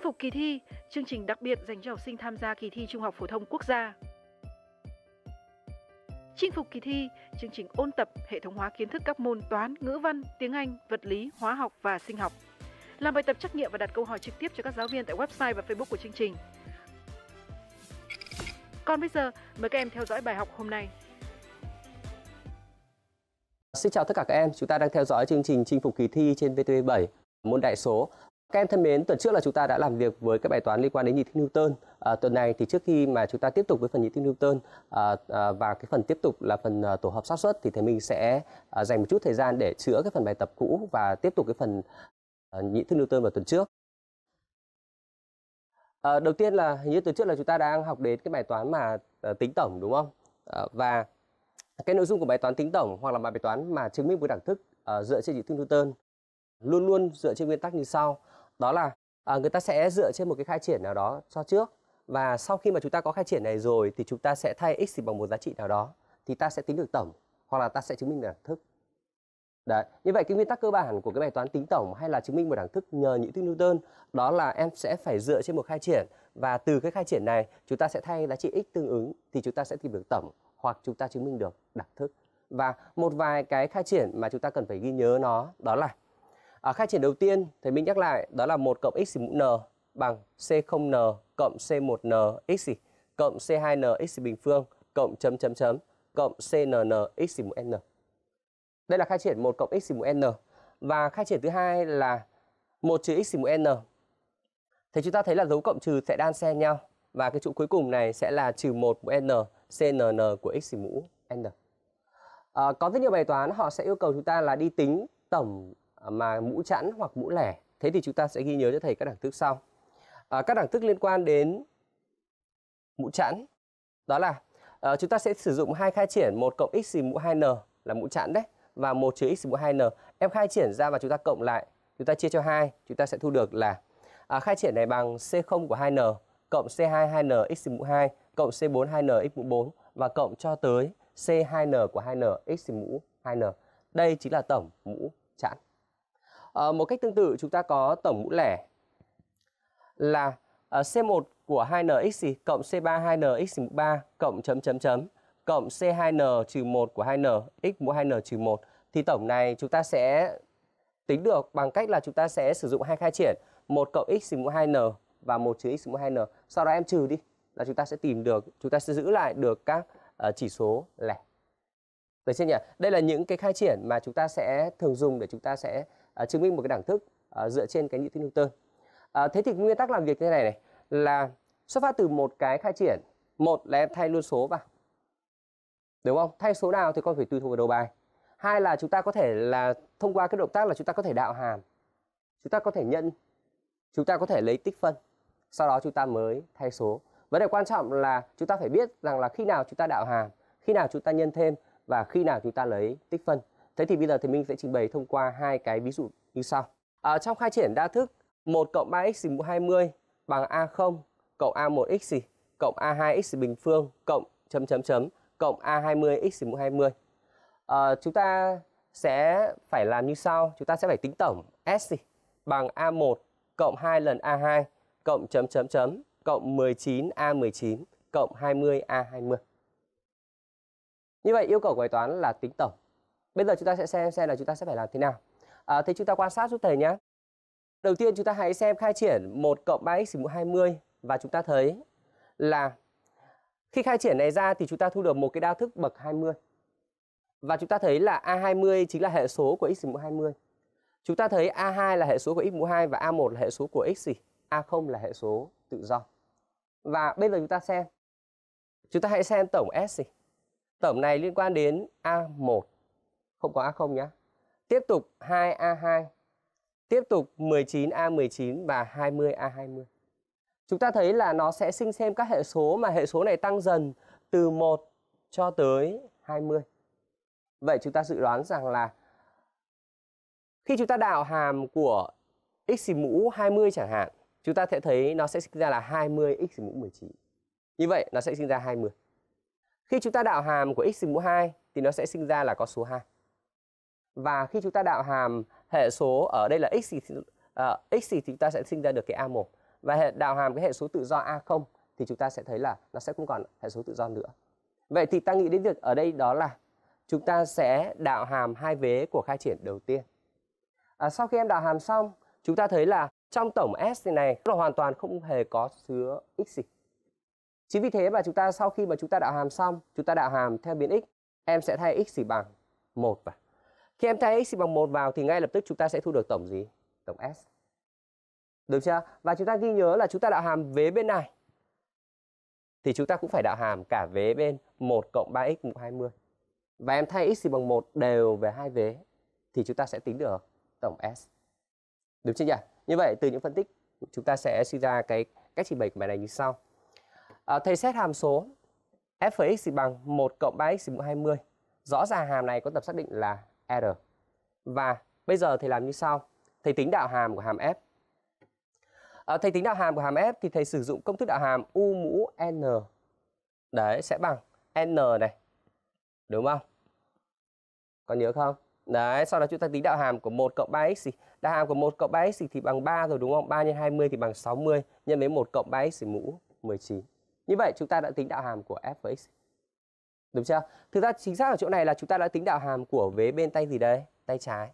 Chinh phục kỳ thi, chương trình đặc biệt dành cho học sinh tham gia kỳ thi Trung học phổ thông quốc gia. Chinh phục kỳ thi, chương trình ôn tập hệ thống hóa kiến thức các môn toán, ngữ văn, tiếng Anh, vật lý, hóa học và sinh học. Làm bài tập trắc nghiệm và đặt câu hỏi trực tiếp cho các giáo viên tại website và Facebook của chương trình. Còn bây giờ, mời các em theo dõi bài học hôm nay. Xin chào tất cả các em, chúng ta đang theo dõi chương trình Chinh phục kỳ thi trên VTV7, môn đại số các em thân mến, tuần trước là chúng ta đã làm việc với các bài toán liên quan đến nhịp thích Newton. À, tuần này thì trước khi mà chúng ta tiếp tục với phần nhịp thích Newton à, à, và cái phần tiếp tục là phần à, tổ hợp xác suất thì thầy Minh sẽ à, dành một chút thời gian để chữa cái phần bài tập cũ và tiếp tục cái phần à, nhịp thích Newton vào tuần trước. À, đầu tiên là hình như tuần trước là chúng ta đang học đến cái bài toán mà à, tính tổng đúng không? À, và cái nội dung của bài toán tính tổng hoặc là bài toán mà chứng minh với đẳng thức à, dựa trên nhịp thích Newton luôn luôn dựa trên nguyên tắc như sau đó là à, người ta sẽ dựa trên một cái khai triển nào đó cho trước và sau khi mà chúng ta có khai triển này rồi thì chúng ta sẽ thay x thì bằng một giá trị nào đó thì ta sẽ tính được tổng hoặc là ta sẽ chứng minh được đẳng thức Đấy. Như vậy cái nguyên tắc cơ bản của cái bài toán tính tổng hay là chứng minh một đẳng thức nhờ những thuyết Newton đó là em sẽ phải dựa trên một khai triển và từ cái khai triển này chúng ta sẽ thay giá trị x tương ứng thì chúng ta sẽ tìm được tổng hoặc chúng ta chứng minh được đẳng thức. Và một vài cái khai triển mà chúng ta cần phải ghi nhớ nó đó là À, khai triển đầu tiên thầy Minh nhắc lại đó là 1 cộng x mũ n bằng C0n cộng C1n x gì? cộng C2n x bình phương cộng chấm chấm chấm cộng CNN x mũ n. Đây là khai triển 1 cộng x mũ n và khai triển thứ hai là 1 trừ x mũ n. Thì chúng ta thấy là dấu cộng trừ sẽ đan xen nhau và cái trụ cuối cùng này sẽ là trừ 1 mũ n CNN của x mũ n. À, có rất nhiều bài toán họ sẽ yêu cầu chúng ta là đi tính tổng À, mà mũ chẵn hoặc mũ lẻ. Thế thì chúng ta sẽ ghi nhớ cho thầy các đẳng thức sau. À, các đẳng thức liên quan đến mũ chẵn đó là à, chúng ta sẽ sử dụng hai khai triển một cộng x thì mũ 2n là mũ chẵn đấy và một trừ x mũ 2n. Em khai triển ra và chúng ta cộng lại, chúng ta chia cho hai, chúng ta sẽ thu được là à, khai triển này bằng c0 của 2n cộng c2 2n x mũ 2 cộng c4 2n x mũ 4 và cộng cho tới c2n của 2n x mũ 2n. Đây chính là tổng mũ chẵn. À, một cách tương tự chúng ta có tổng mũ lẻ là ờ, C1 của 2nx cộng C3 2nx mũ 3 cộng chấm chấm chấm cộng C2n trừ 1 của 2n x mũ 2n trừ 1 thì tổng này chúng ta sẽ tính được bằng cách là chúng ta sẽ sử dụng hai khai triển 1 cộng x mũ 2n và 1 trừ x mũ 2n. Sau đó em trừ đi là chúng ta sẽ tìm được chúng ta sẽ giữ lại được các uh, chỉ số lẻ. Được chưa nhỉ? Đây là những cái khai triển mà chúng ta sẽ thường dùng để chúng ta sẽ à, chứng minh một cái đẳng thức à, dựa trên cái nhị thuyết Newton. À, thế thì nguyên tắc làm việc như thế này này là xuất phát từ một cái khai triển, một là em thay luôn số vào. Đúng không? Thay số nào thì con phải tùy thuộc vào đầu bài. Hai là chúng ta có thể là thông qua cái động tác là chúng ta có thể đạo hàm. Chúng ta có thể nhân, chúng ta có thể lấy tích phân. Sau đó chúng ta mới thay số. Vấn đề quan trọng là chúng ta phải biết rằng là khi nào chúng ta đạo hàm, khi nào chúng ta nhân thêm và khi nào chúng ta lấy tích phân. Thế thì bây giờ thì mình sẽ trình bày thông qua hai cái ví dụ như sau. À, trong khai triển đa thức 1 cộng 3x mũ 20 bằng a0 cộng a1x cộng a2x bình phương cộng chấm chấm chấm cộng a20x mũ 20. À, chúng ta sẽ phải làm như sau, chúng ta sẽ phải tính tổng s bằng a1 cộng 2 lần a2 cộng chấm chấm chấm cộng 19a19 cộng 20a20. Như vậy yêu cầu của bài toán là tính tổng Bây giờ chúng ta sẽ xem xem là chúng ta sẽ phải làm thế nào. À, thế chúng ta quan sát giúp thầy nhé. Đầu tiên chúng ta hãy xem khai triển 1 cộng 3x mũ 20 và chúng ta thấy là khi khai triển này ra thì chúng ta thu được một cái đa thức bậc 20. Và chúng ta thấy là A20 chính là hệ số của x mũ 20. Chúng ta thấy A2 là hệ số của x mũ 2 và A1 là hệ số của x gì? A0 là hệ số tự do. Và bây giờ chúng ta xem. Chúng ta hãy xem tổng S gì? Tổng này liên quan đến A1 không có A0 nhé. Tiếp tục 2A2, tiếp tục 19A19 và 20A20. Chúng ta thấy là nó sẽ sinh thêm các hệ số mà hệ số này tăng dần từ 1 cho tới 20. Vậy chúng ta dự đoán rằng là khi chúng ta đào hàm của x mũ 20 chẳng hạn, chúng ta sẽ thấy nó sẽ sinh ra là 20 x mũ 19. Như vậy nó sẽ sinh ra 20. Khi chúng ta đào hàm của x mũ 2 thì nó sẽ sinh ra là có số 2 và khi chúng ta đạo hàm hệ số ở đây là x thì uh, x thì chúng ta sẽ sinh ra được cái a1 và hệ đạo hàm cái hệ số tự do a0 thì chúng ta sẽ thấy là nó sẽ không còn hệ số tự do nữa. Vậy thì ta nghĩ đến việc ở đây đó là chúng ta sẽ đạo hàm hai vế của khai triển đầu tiên. À, sau khi em đạo hàm xong, chúng ta thấy là trong tổng S này nó hoàn toàn không hề có chứa x gì. Chính vì thế mà chúng ta sau khi mà chúng ta đạo hàm xong, chúng ta đạo hàm theo biến x, em sẽ thay x gì bằng một vào. Khi em thay x bằng 1 vào thì ngay lập tức chúng ta sẽ thu được tổng gì? Tổng S. Được chưa? Và chúng ta ghi nhớ là chúng ta đạo hàm vế bên này. Thì chúng ta cũng phải đạo hàm cả vế bên 1 cộng 3x mũ 20. Và em thay x bằng 1 đều về hai vế. Thì chúng ta sẽ tính được tổng S. Đúng chưa nhỉ? Như vậy từ những phân tích chúng ta sẽ suy ra cái cách trình bày của bài này như sau. À, thầy xét hàm số f x bằng 1 cộng 3x mũ 20. Rõ ràng hàm này có tập xác định là R. Và bây giờ thầy làm như sau. Thầy tính đạo hàm của hàm F. À, thầy tính đạo hàm của hàm F thì thầy sử dụng công thức đạo hàm U mũ N. Đấy, sẽ bằng N này. Đúng không? Có nhớ không? Đấy, sau đó chúng ta tính đạo hàm của 1 cộng 3x thì đạo hàm của 1 cộng 3x thì, thì bằng 3 rồi đúng không? 3 nhân 20 thì bằng 60 nhân với 1 cộng 3x thì mũ 19. Như vậy chúng ta đã tính đạo hàm của f với x đúng chưa thực ra chính xác ở chỗ này là chúng ta đã tính đạo hàm của vế bên tay gì đây tay trái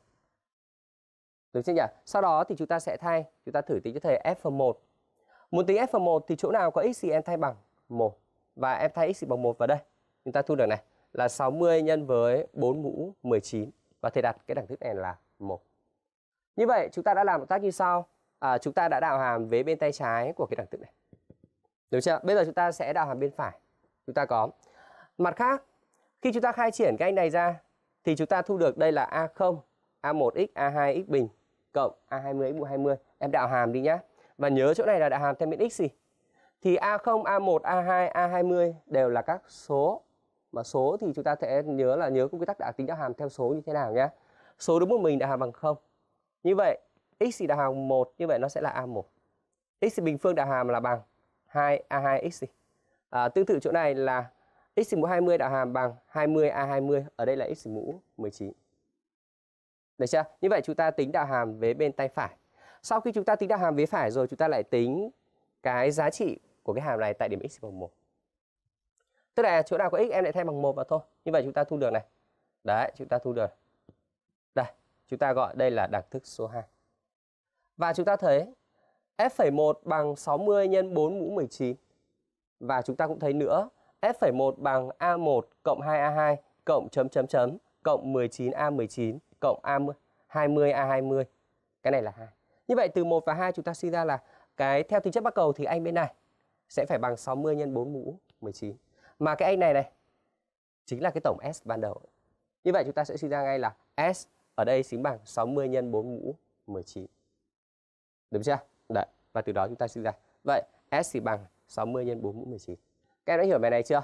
đúng chưa nhỉ sau đó thì chúng ta sẽ thay chúng ta thử tính cho thầy f1 muốn tính f1 thì chỗ nào có x thì em thay bằng 1 và em thay x bằng 1 vào đây chúng ta thu được này là 60 nhân với 4 mũ 19 và thầy đặt cái đẳng thức này là 1 như vậy chúng ta đã làm động tác như sau à, chúng ta đã đạo hàm vế bên tay trái của cái đẳng thức này đúng chưa bây giờ chúng ta sẽ đạo hàm bên phải chúng ta có Mặt khác, khi chúng ta khai triển cái này ra thì chúng ta thu được đây là A0, A1x, A2x bình cộng A20x mũ 20. Em đạo hàm đi nhá. Và nhớ chỗ này là đạo hàm theo biến x gì? Thì A0, A1, A2, A20 đều là các số. Mà số thì chúng ta sẽ nhớ là nhớ quy tắc đạo tính đạo hàm theo số như thế nào nhá. Số đúng một mình đạo hàm bằng 0. Như vậy, x thì đạo hàm 1, như vậy nó sẽ là A1. X bình phương đạo hàm là bằng 2A2x gì? À, tương tự chỗ này là x mũ 20 đạo hàm bằng 20A20, ở đây là x mũ 19. Được chưa? Như vậy chúng ta tính đạo hàm vế bên tay phải. Sau khi chúng ta tính đạo hàm vế phải rồi, chúng ta lại tính cái giá trị của cái hàm này tại điểm x bằng 1. Tức là chỗ nào có x em lại thay bằng 1 vào thôi. Như vậy chúng ta thu được này. Đấy, chúng ta thu được. Đây, chúng ta gọi đây là đẳng thức số 2. Và chúng ta thấy f1 bằng 60 nhân 4 mũ 19. Và chúng ta cũng thấy nữa F1 bằng A1 cộng 2A2 cộng chấm chấm chấm cộng 19A19 cộng A20A20. Cái này là 2. Như vậy từ 1 và 2 chúng ta suy ra là cái theo tính chất bắc cầu thì anh bên này sẽ phải bằng 60 nhân 4 mũ 19. Mà cái anh này này chính là cái tổng S ban đầu. Như vậy chúng ta sẽ suy ra ngay là S ở đây xính bằng 60 nhân 4 mũ 19. Đúng chưa? Đấy. Và từ đó chúng ta suy ra. Vậy S thì bằng 60 nhân 4 mũ 19. Các em đã hiểu bài này chưa?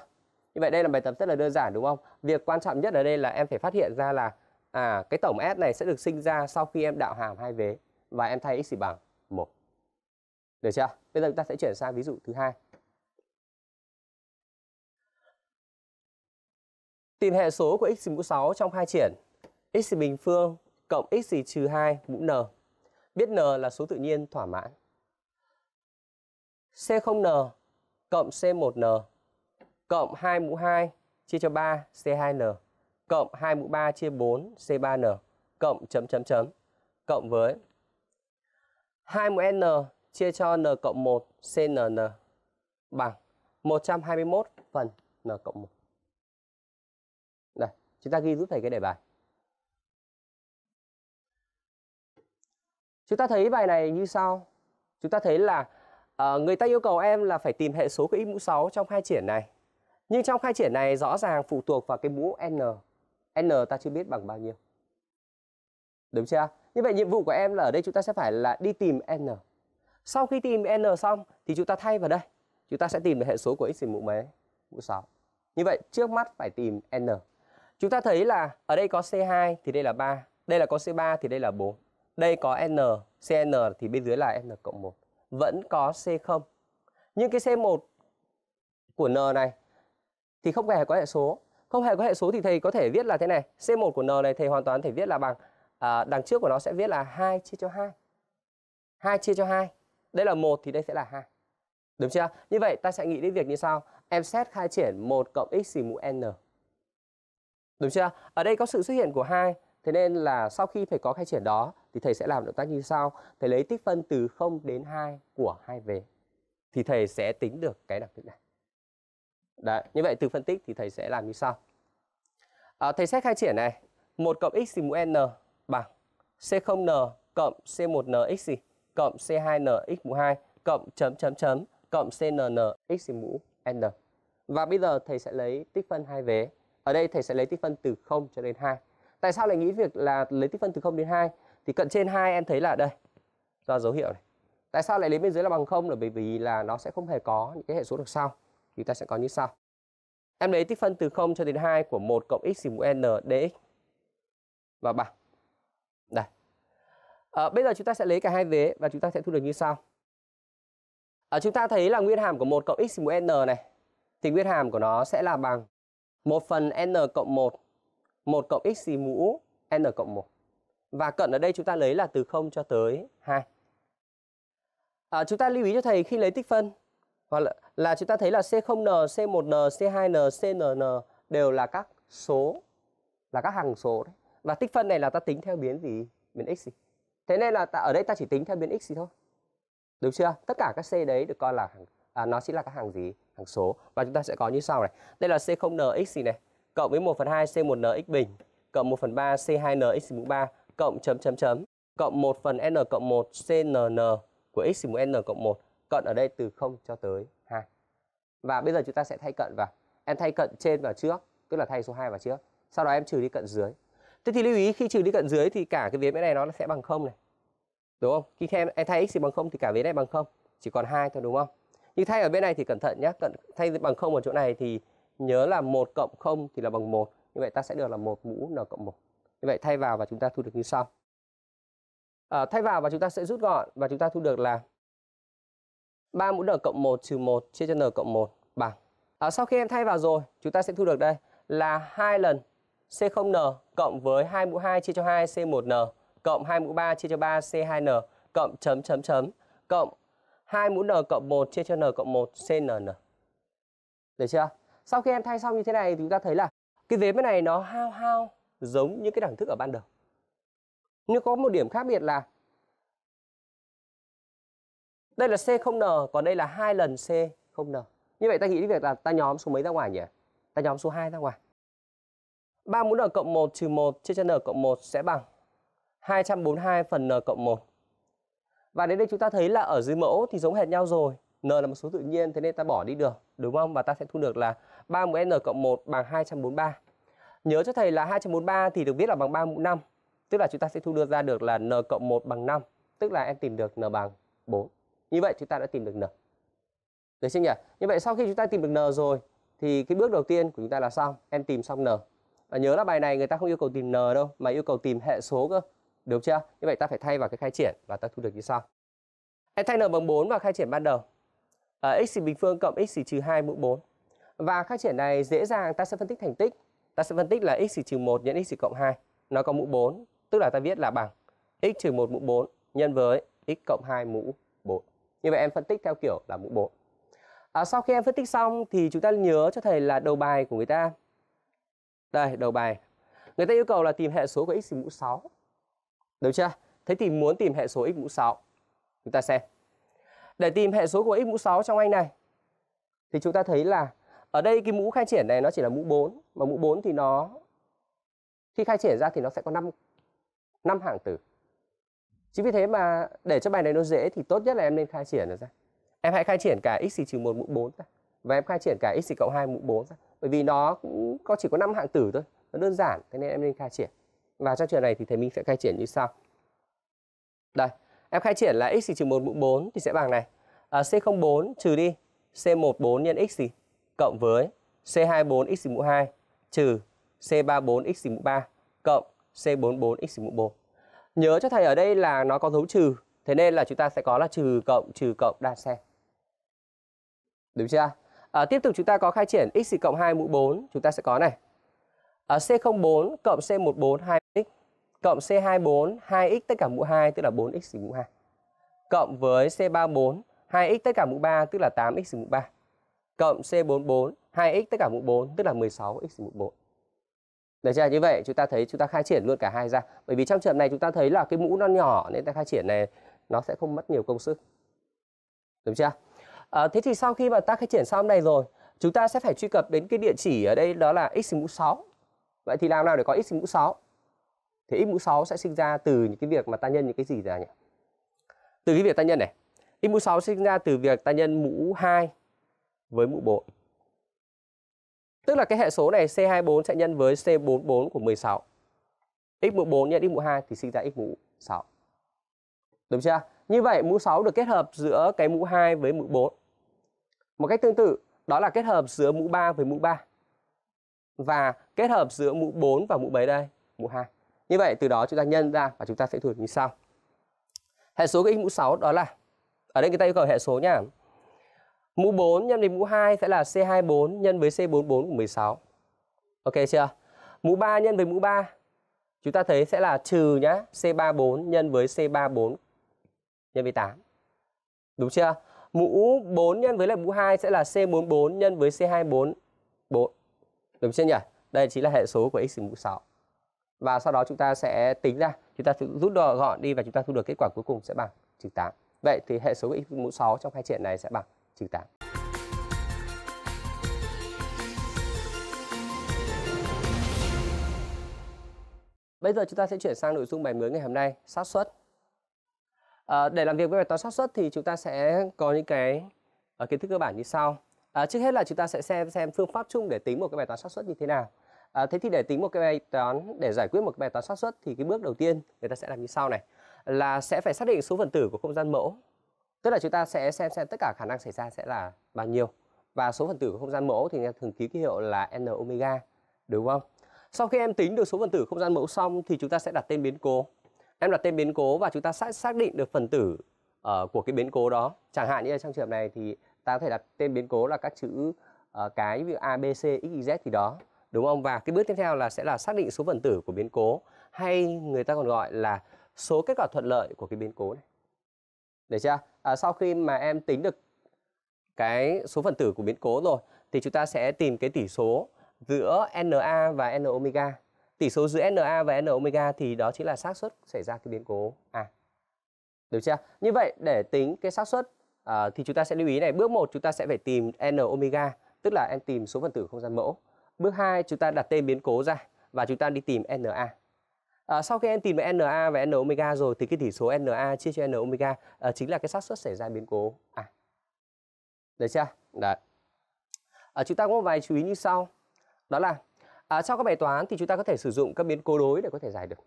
Như vậy đây là bài tập rất là đơn giản đúng không? Việc quan trọng nhất ở đây là em phải phát hiện ra là à cái tổng S này sẽ được sinh ra sau khi em đạo hàm hai vế và em thay x bằng 1. Được chưa? Bây giờ chúng ta sẽ chuyển sang ví dụ thứ hai. Tìm hệ số của x mũ 6 trong hai triển x bình phương cộng x trừ 2 mũ n. Biết n là số tự nhiên thỏa mãn. C0n cộng C1n cộng 2 mũ 2 chia cho 3 C2N cộng 2 mũ 3 chia 4 C3N cộng chấm chấm chấm cộng với 2 mũ N chia cho N cộng 1 CNN bằng 121 phần N cộng 1. Đây, chúng ta ghi giúp thầy cái đề bài. Chúng ta thấy bài này như sau. Chúng ta thấy là uh, người ta yêu cầu em là phải tìm hệ số của y mũ 6 trong hai triển này. Nhưng trong khai triển này rõ ràng phụ thuộc vào cái mũ N. N ta chưa biết bằng bao nhiêu. Đúng chưa? Như vậy nhiệm vụ của em là ở đây chúng ta sẽ phải là đi tìm N. Sau khi tìm N xong thì chúng ta thay vào đây. Chúng ta sẽ tìm được hệ số của x thì mũ mấy? Mũ 6. Như vậy trước mắt phải tìm N. Chúng ta thấy là ở đây có C2 thì đây là 3. Đây là có C3 thì đây là 4. Đây có N, CN thì bên dưới là N cộng 1. Vẫn có C0. Nhưng cái C1 của N này thì không hề có hệ số không hề có hệ số thì thầy có thể viết là thế này c1 của n này thầy hoàn toàn thể viết là bằng à, đằng trước của nó sẽ viết là 2 chia cho 2 2 chia cho 2 đây là một thì đây sẽ là 2 đúng chưa như vậy ta sẽ nghĩ đến việc như sau em xét khai triển 1 cộng x mũ n đúng chưa ở đây có sự xuất hiện của 2 thế nên là sau khi phải có khai triển đó thì thầy sẽ làm động tác như sau thầy lấy tích phân từ 0 đến 2 của hai về thì thầy sẽ tính được cái đặc tính này Đấy, như vậy từ phân tích thì thầy sẽ làm như sau. À, thầy sẽ khai triển này, 1 cộng x thì mũ n bằng C0n cộng C1n x gì? Cộng C2n x mũ 2 cộng chấm chấm chấm cộng cnn x mũ n. Và bây giờ thầy sẽ lấy tích phân hai vế. Ở đây thầy sẽ lấy tích phân từ 0 cho đến 2. Tại sao lại nghĩ việc là lấy tích phân từ 0 đến 2? Thì cận trên 2 em thấy là đây. Do dấu hiệu này. Tại sao lại lấy bên dưới là bằng 0 là bởi vì là nó sẽ không hề có những cái hệ số được sau chúng ta sẽ có như sau. Em lấy tích phân từ 0 cho đến 2 của 1 cộng x mũ n dx và bằng. Đây. À, bây giờ chúng ta sẽ lấy cả hai vế và chúng ta sẽ thu được như sau. À, chúng ta thấy là nguyên hàm của 1 cộng x mũ n này thì nguyên hàm của nó sẽ là bằng 1 phần n cộng 1 1 cộng x mũ n cộng 1 và cận ở đây chúng ta lấy là từ 0 cho tới 2. À, ờ, chúng ta lưu ý cho thầy khi lấy tích phân hoặc là, là chúng ta thấy là C0N, C1N, C2N, CNN đều là các số là các hằng số đấy. Và tích phân này là ta tính theo biến gì? Biến x gì? Thế nên là ta, ở đây ta chỉ tính theo biến x gì thôi. Đúng chưa? Tất cả các C đấy được coi là à, nó sẽ là các hàng gì? Hàng số. Và chúng ta sẽ có như sau này. Đây là C0N x gì này? Cộng với 1 phần 2 C1N x bình. Cộng 1 phần 3 C2N x mũ 3. Cộng chấm chấm chấm. Cộng 1 phần N cộng 1 CNN của x mũ N cộng 1 cận ở đây từ 0 cho tới 2 và bây giờ chúng ta sẽ thay cận vào em thay cận trên và trước tức là thay số 2 vào trước sau đó em trừ đi cận dưới thế thì lưu ý khi trừ đi cận dưới thì cả cái vế bên này nó sẽ bằng không này đúng không khi em, em thay x bằng không thì cả vế này bằng không chỉ còn hai thôi đúng không nhưng thay ở bên này thì cẩn thận nhé cận thay bằng không ở chỗ này thì nhớ là 1 cộng 0 thì là bằng 1 như vậy ta sẽ được là một mũ n cộng 1 như vậy thay vào và chúng ta thu được như sau à, thay vào và chúng ta sẽ rút gọn và chúng ta thu được là 3 mũ n cộng 1 trừ 1 chia cho n cộng 1 bằng. À, sau khi em thay vào rồi, chúng ta sẽ thu được đây là 2 lần C0n cộng với 2 mũ 2 chia cho 2 C1n cộng 2 mũ 3 chia cho 3 C2n cộng chấm chấm chấm cộng 2 mũ n cộng 1 chia cho n cộng 1 CNN. Được chưa? Sau khi em thay xong như thế này thì chúng ta thấy là cái vế bên này nó hao hao giống như cái đẳng thức ở ban đầu. Nhưng có một điểm khác biệt là đây là c không n còn đây là hai lần c không n Như vậy ta nghĩ đến việc là ta nhóm số mấy ra ngoài nhỉ? Ta nhóm số 2 ra ngoài. 3 mũ n cộng 1 trừ 1 chia cho n cộng 1 sẽ bằng 242 phần n cộng 1. Và đến đây chúng ta thấy là ở dưới mẫu thì giống hệt nhau rồi. n là một số tự nhiên thế nên ta bỏ đi được, đúng không? Và ta sẽ thu được là 3 mũ n cộng 1 bằng 243. Nhớ cho thầy là 243 thì được viết là bằng 3 mũ 5. Tức là chúng ta sẽ thu được ra được là n cộng 1 bằng 5, tức là em tìm được n bằng 4 như vậy chúng ta đã tìm được n được chưa nhỉ như vậy sau khi chúng ta tìm được n rồi thì cái bước đầu tiên của chúng ta là xong em tìm xong n và nhớ là bài này người ta không yêu cầu tìm n đâu mà yêu cầu tìm hệ số cơ được chưa như vậy ta phải thay vào cái khai triển và ta thu được như sau em thay n bằng 4 và khai triển ban đầu ở ờ, x bình phương cộng x trừ 2 mũ 4 và khai triển này dễ dàng ta sẽ phân tích thành tích ta sẽ phân tích là x trừ 1 nhân x cộng 2 nó có mũ 4 tức là ta viết là bằng x trừ 1 mũ 4 nhân với x cộng 2 mũ như vậy em phân tích theo kiểu là mũ 4 à, sau khi em phân tích xong thì chúng ta nhớ cho thầy là đầu bài của người ta đây đầu bài người ta yêu cầu là tìm hệ số của x mũ 6 được chưa thế thì muốn tìm hệ số x mũ 6 chúng ta xem để tìm hệ số của x mũ 6 trong anh này thì chúng ta thấy là ở đây cái mũ khai triển này nó chỉ là mũ 4 mà mũ 4 thì nó khi khai triển ra thì nó sẽ có 5 năm hàng tử Chính vì thế mà để cho bài này nó dễ thì tốt nhất là em nên khai triển nó ra. Em hãy khai triển cả x trừ 1 mũ 4 ra. Và em khai triển cả x cộng 2 mũ 4 ra. Bởi vì nó cũng có chỉ có 5 hạng tử thôi. Nó đơn giản, thế nên em nên khai triển. Và trong trường này thì thầy Minh sẽ khai triển như sau. Đây, em khai triển là x trừ 1 mũ 4 thì sẽ bằng này. À, C04 trừ đi C14 nhân x gì cộng với C24 x mũ 2 trừ C34 x mũ 3 cộng C44 x mũ 4. Nhớ cho thầy ở đây là nó có dấu trừ, thế nên là chúng ta sẽ có là trừ cộng trừ cộng đan xen. Đúng chưa? À, tiếp tục chúng ta có khai triển x cộng 2 mũ 4, chúng ta sẽ có này. À, C04 cộng C14 2x cộng C24 2x tất cả mũ 2 tức là 4x xỉ mũ 2. Cộng với C34 2x tất cả mũ 3 tức là 8x xỉ mũ 3. Cộng C44 2x tất cả mũ 4 tức là 16x xỉ mũ 4. Đấy chưa? Như vậy chúng ta thấy chúng ta khai triển luôn cả hai ra. Bởi vì trong trường này chúng ta thấy là cái mũ nó nhỏ nên ta khai triển này nó sẽ không mất nhiều công sức. Đúng chưa? À, thế thì sau khi mà ta khai triển xong này rồi, chúng ta sẽ phải truy cập đến cái địa chỉ ở đây đó là x mũ 6. Vậy thì làm nào để có x mũ 6? Thì x mũ 6 sẽ sinh ra từ những cái việc mà ta nhân những cái gì ra nhỉ? Từ cái việc ta nhân này. x mũ 6 sinh ra từ việc ta nhân mũ 2 với mũ 4. Tức là cái hệ số này C24 sẽ nhân với C44 của 16. X mũ 4 nhân x mũ 2 thì sinh ra x mũ 6. Đúng chưa? Như vậy mũ 6 được kết hợp giữa cái mũ 2 với mũ 4. Một cách tương tự, đó là kết hợp giữa mũ 3 với mũ 3. Và kết hợp giữa mũ 4 và mũ mấy đây? Mũ 2. Như vậy từ đó chúng ta nhân ra và chúng ta sẽ thu được như sau. Hệ số của x mũ 6 đó là ở đây người ta yêu cầu hệ số nhá Mũ 4 nhân với mũ 2 sẽ là C24 nhân với C44 của 16. Ok chưa? Mũ 3 nhân với mũ 3 chúng ta thấy sẽ là trừ nhá C34 nhân với C34 nhân với 8. Đúng chưa? Mũ 4 nhân với lại mũ 2 sẽ là C44 nhân với C24 4. Đúng chưa nhỉ? Đây chính là hệ số của x mũ 6. Và sau đó chúng ta sẽ tính ra, chúng ta rút gọn đi và chúng ta thu được kết quả cuối cùng sẽ bằng trừ 8. Vậy thì hệ số của x mũ 6 trong khai triển này sẽ bằng trừ tạm Bây giờ chúng ta sẽ chuyển sang nội dung bài mới ngày hôm nay, xác suất. À, để làm việc với bài toán xác suất thì chúng ta sẽ có những cái uh, kiến thức cơ bản như sau. À, trước hết là chúng ta sẽ xem xem phương pháp chung để tính một cái bài toán xác suất như thế nào. À, thế thì để tính một cái bài toán để giải quyết một cái bài toán xác suất thì cái bước đầu tiên người ta sẽ làm như sau này là sẽ phải xác định số phần tử của không gian mẫu tức là chúng ta sẽ xem xem tất cả khả năng xảy ra sẽ là bao nhiêu và số phần tử của không gian mẫu thì thường ký ký hiệu là n omega đúng không sau khi em tính được số phần tử không gian mẫu xong thì chúng ta sẽ đặt tên biến cố em đặt tên biến cố và chúng ta xác xác định được phần tử uh, của cái biến cố đó chẳng hạn như trong trường hợp này thì ta có thể đặt tên biến cố là các chữ uh, cái ví dụ a b c x y z thì đó đúng không và cái bước tiếp theo là sẽ là xác định số phần tử của biến cố hay người ta còn gọi là số kết quả thuận lợi của cái biến cố này được chưa à, sau khi mà em tính được cái số phần tử của biến cố rồi thì chúng ta sẽ tìm cái tỷ số giữa NA và N omega tỷ số giữa NA và N omega thì đó chính là xác suất xảy ra cái biến cố à được chưa như vậy để tính cái xác suất à, thì chúng ta sẽ lưu ý này bước 1 chúng ta sẽ phải tìm N omega tức là em tìm số phần tử không gian mẫu bước 2 chúng ta đặt tên biến cố ra và chúng ta đi tìm NA À, sau khi em tìm được NA và N omega rồi thì cái tỷ số NA chia cho N omega à, chính là cái xác suất xảy ra biến cố à. Được chưa? Đấy. À, chúng ta có một vài chú ý như sau. Đó là à, trong các bài toán thì chúng ta có thể sử dụng các biến cố đối để có thể giải được.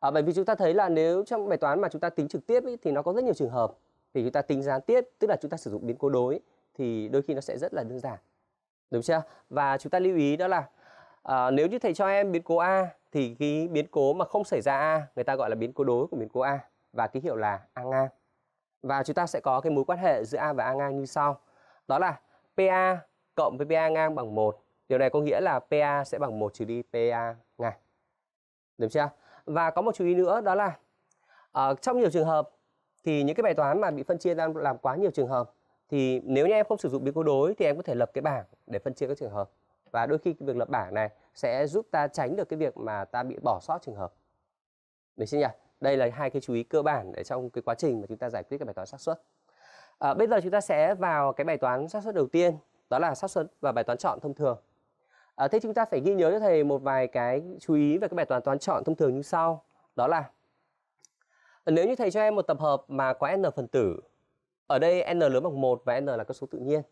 À, bởi vì chúng ta thấy là nếu trong bài toán mà chúng ta tính trực tiếp ý, thì nó có rất nhiều trường hợp thì chúng ta tính gián tiếp tức là chúng ta sử dụng biến cố đối thì đôi khi nó sẽ rất là đơn giản đúng chưa và chúng ta lưu ý đó là à, nếu như thầy cho em biến cố A thì cái biến cố mà không xảy ra A người ta gọi là biến cố đối của biến cố A và ký hiệu là A ngang và chúng ta sẽ có cái mối quan hệ giữa A và A ngang như sau đó là PA cộng với PA ngang bằng 1 điều này có nghĩa là PA sẽ bằng 1 trừ đi PA ngang được chưa và có một chú ý nữa đó là ở ờ, trong nhiều trường hợp thì những cái bài toán mà bị phân chia đang làm quá nhiều trường hợp thì nếu như em không sử dụng biến cố đối thì em có thể lập cái bảng để phân chia các trường hợp và đôi khi cái việc lập bảng này sẽ giúp ta tránh được cái việc mà ta bị bỏ sót trường hợp mình xin nhỉ đây là hai cái chú ý cơ bản để trong cái quá trình mà chúng ta giải quyết cái bài toán xác suất à, bây giờ chúng ta sẽ vào cái bài toán xác suất đầu tiên đó là xác suất và bài toán chọn thông thường à, thế chúng ta phải ghi nhớ cho thầy một vài cái chú ý về cái bài toán toán chọn thông thường như sau đó là nếu như thầy cho em một tập hợp mà có n phần tử ở đây n lớn bằng 1 và n là các số tự nhiên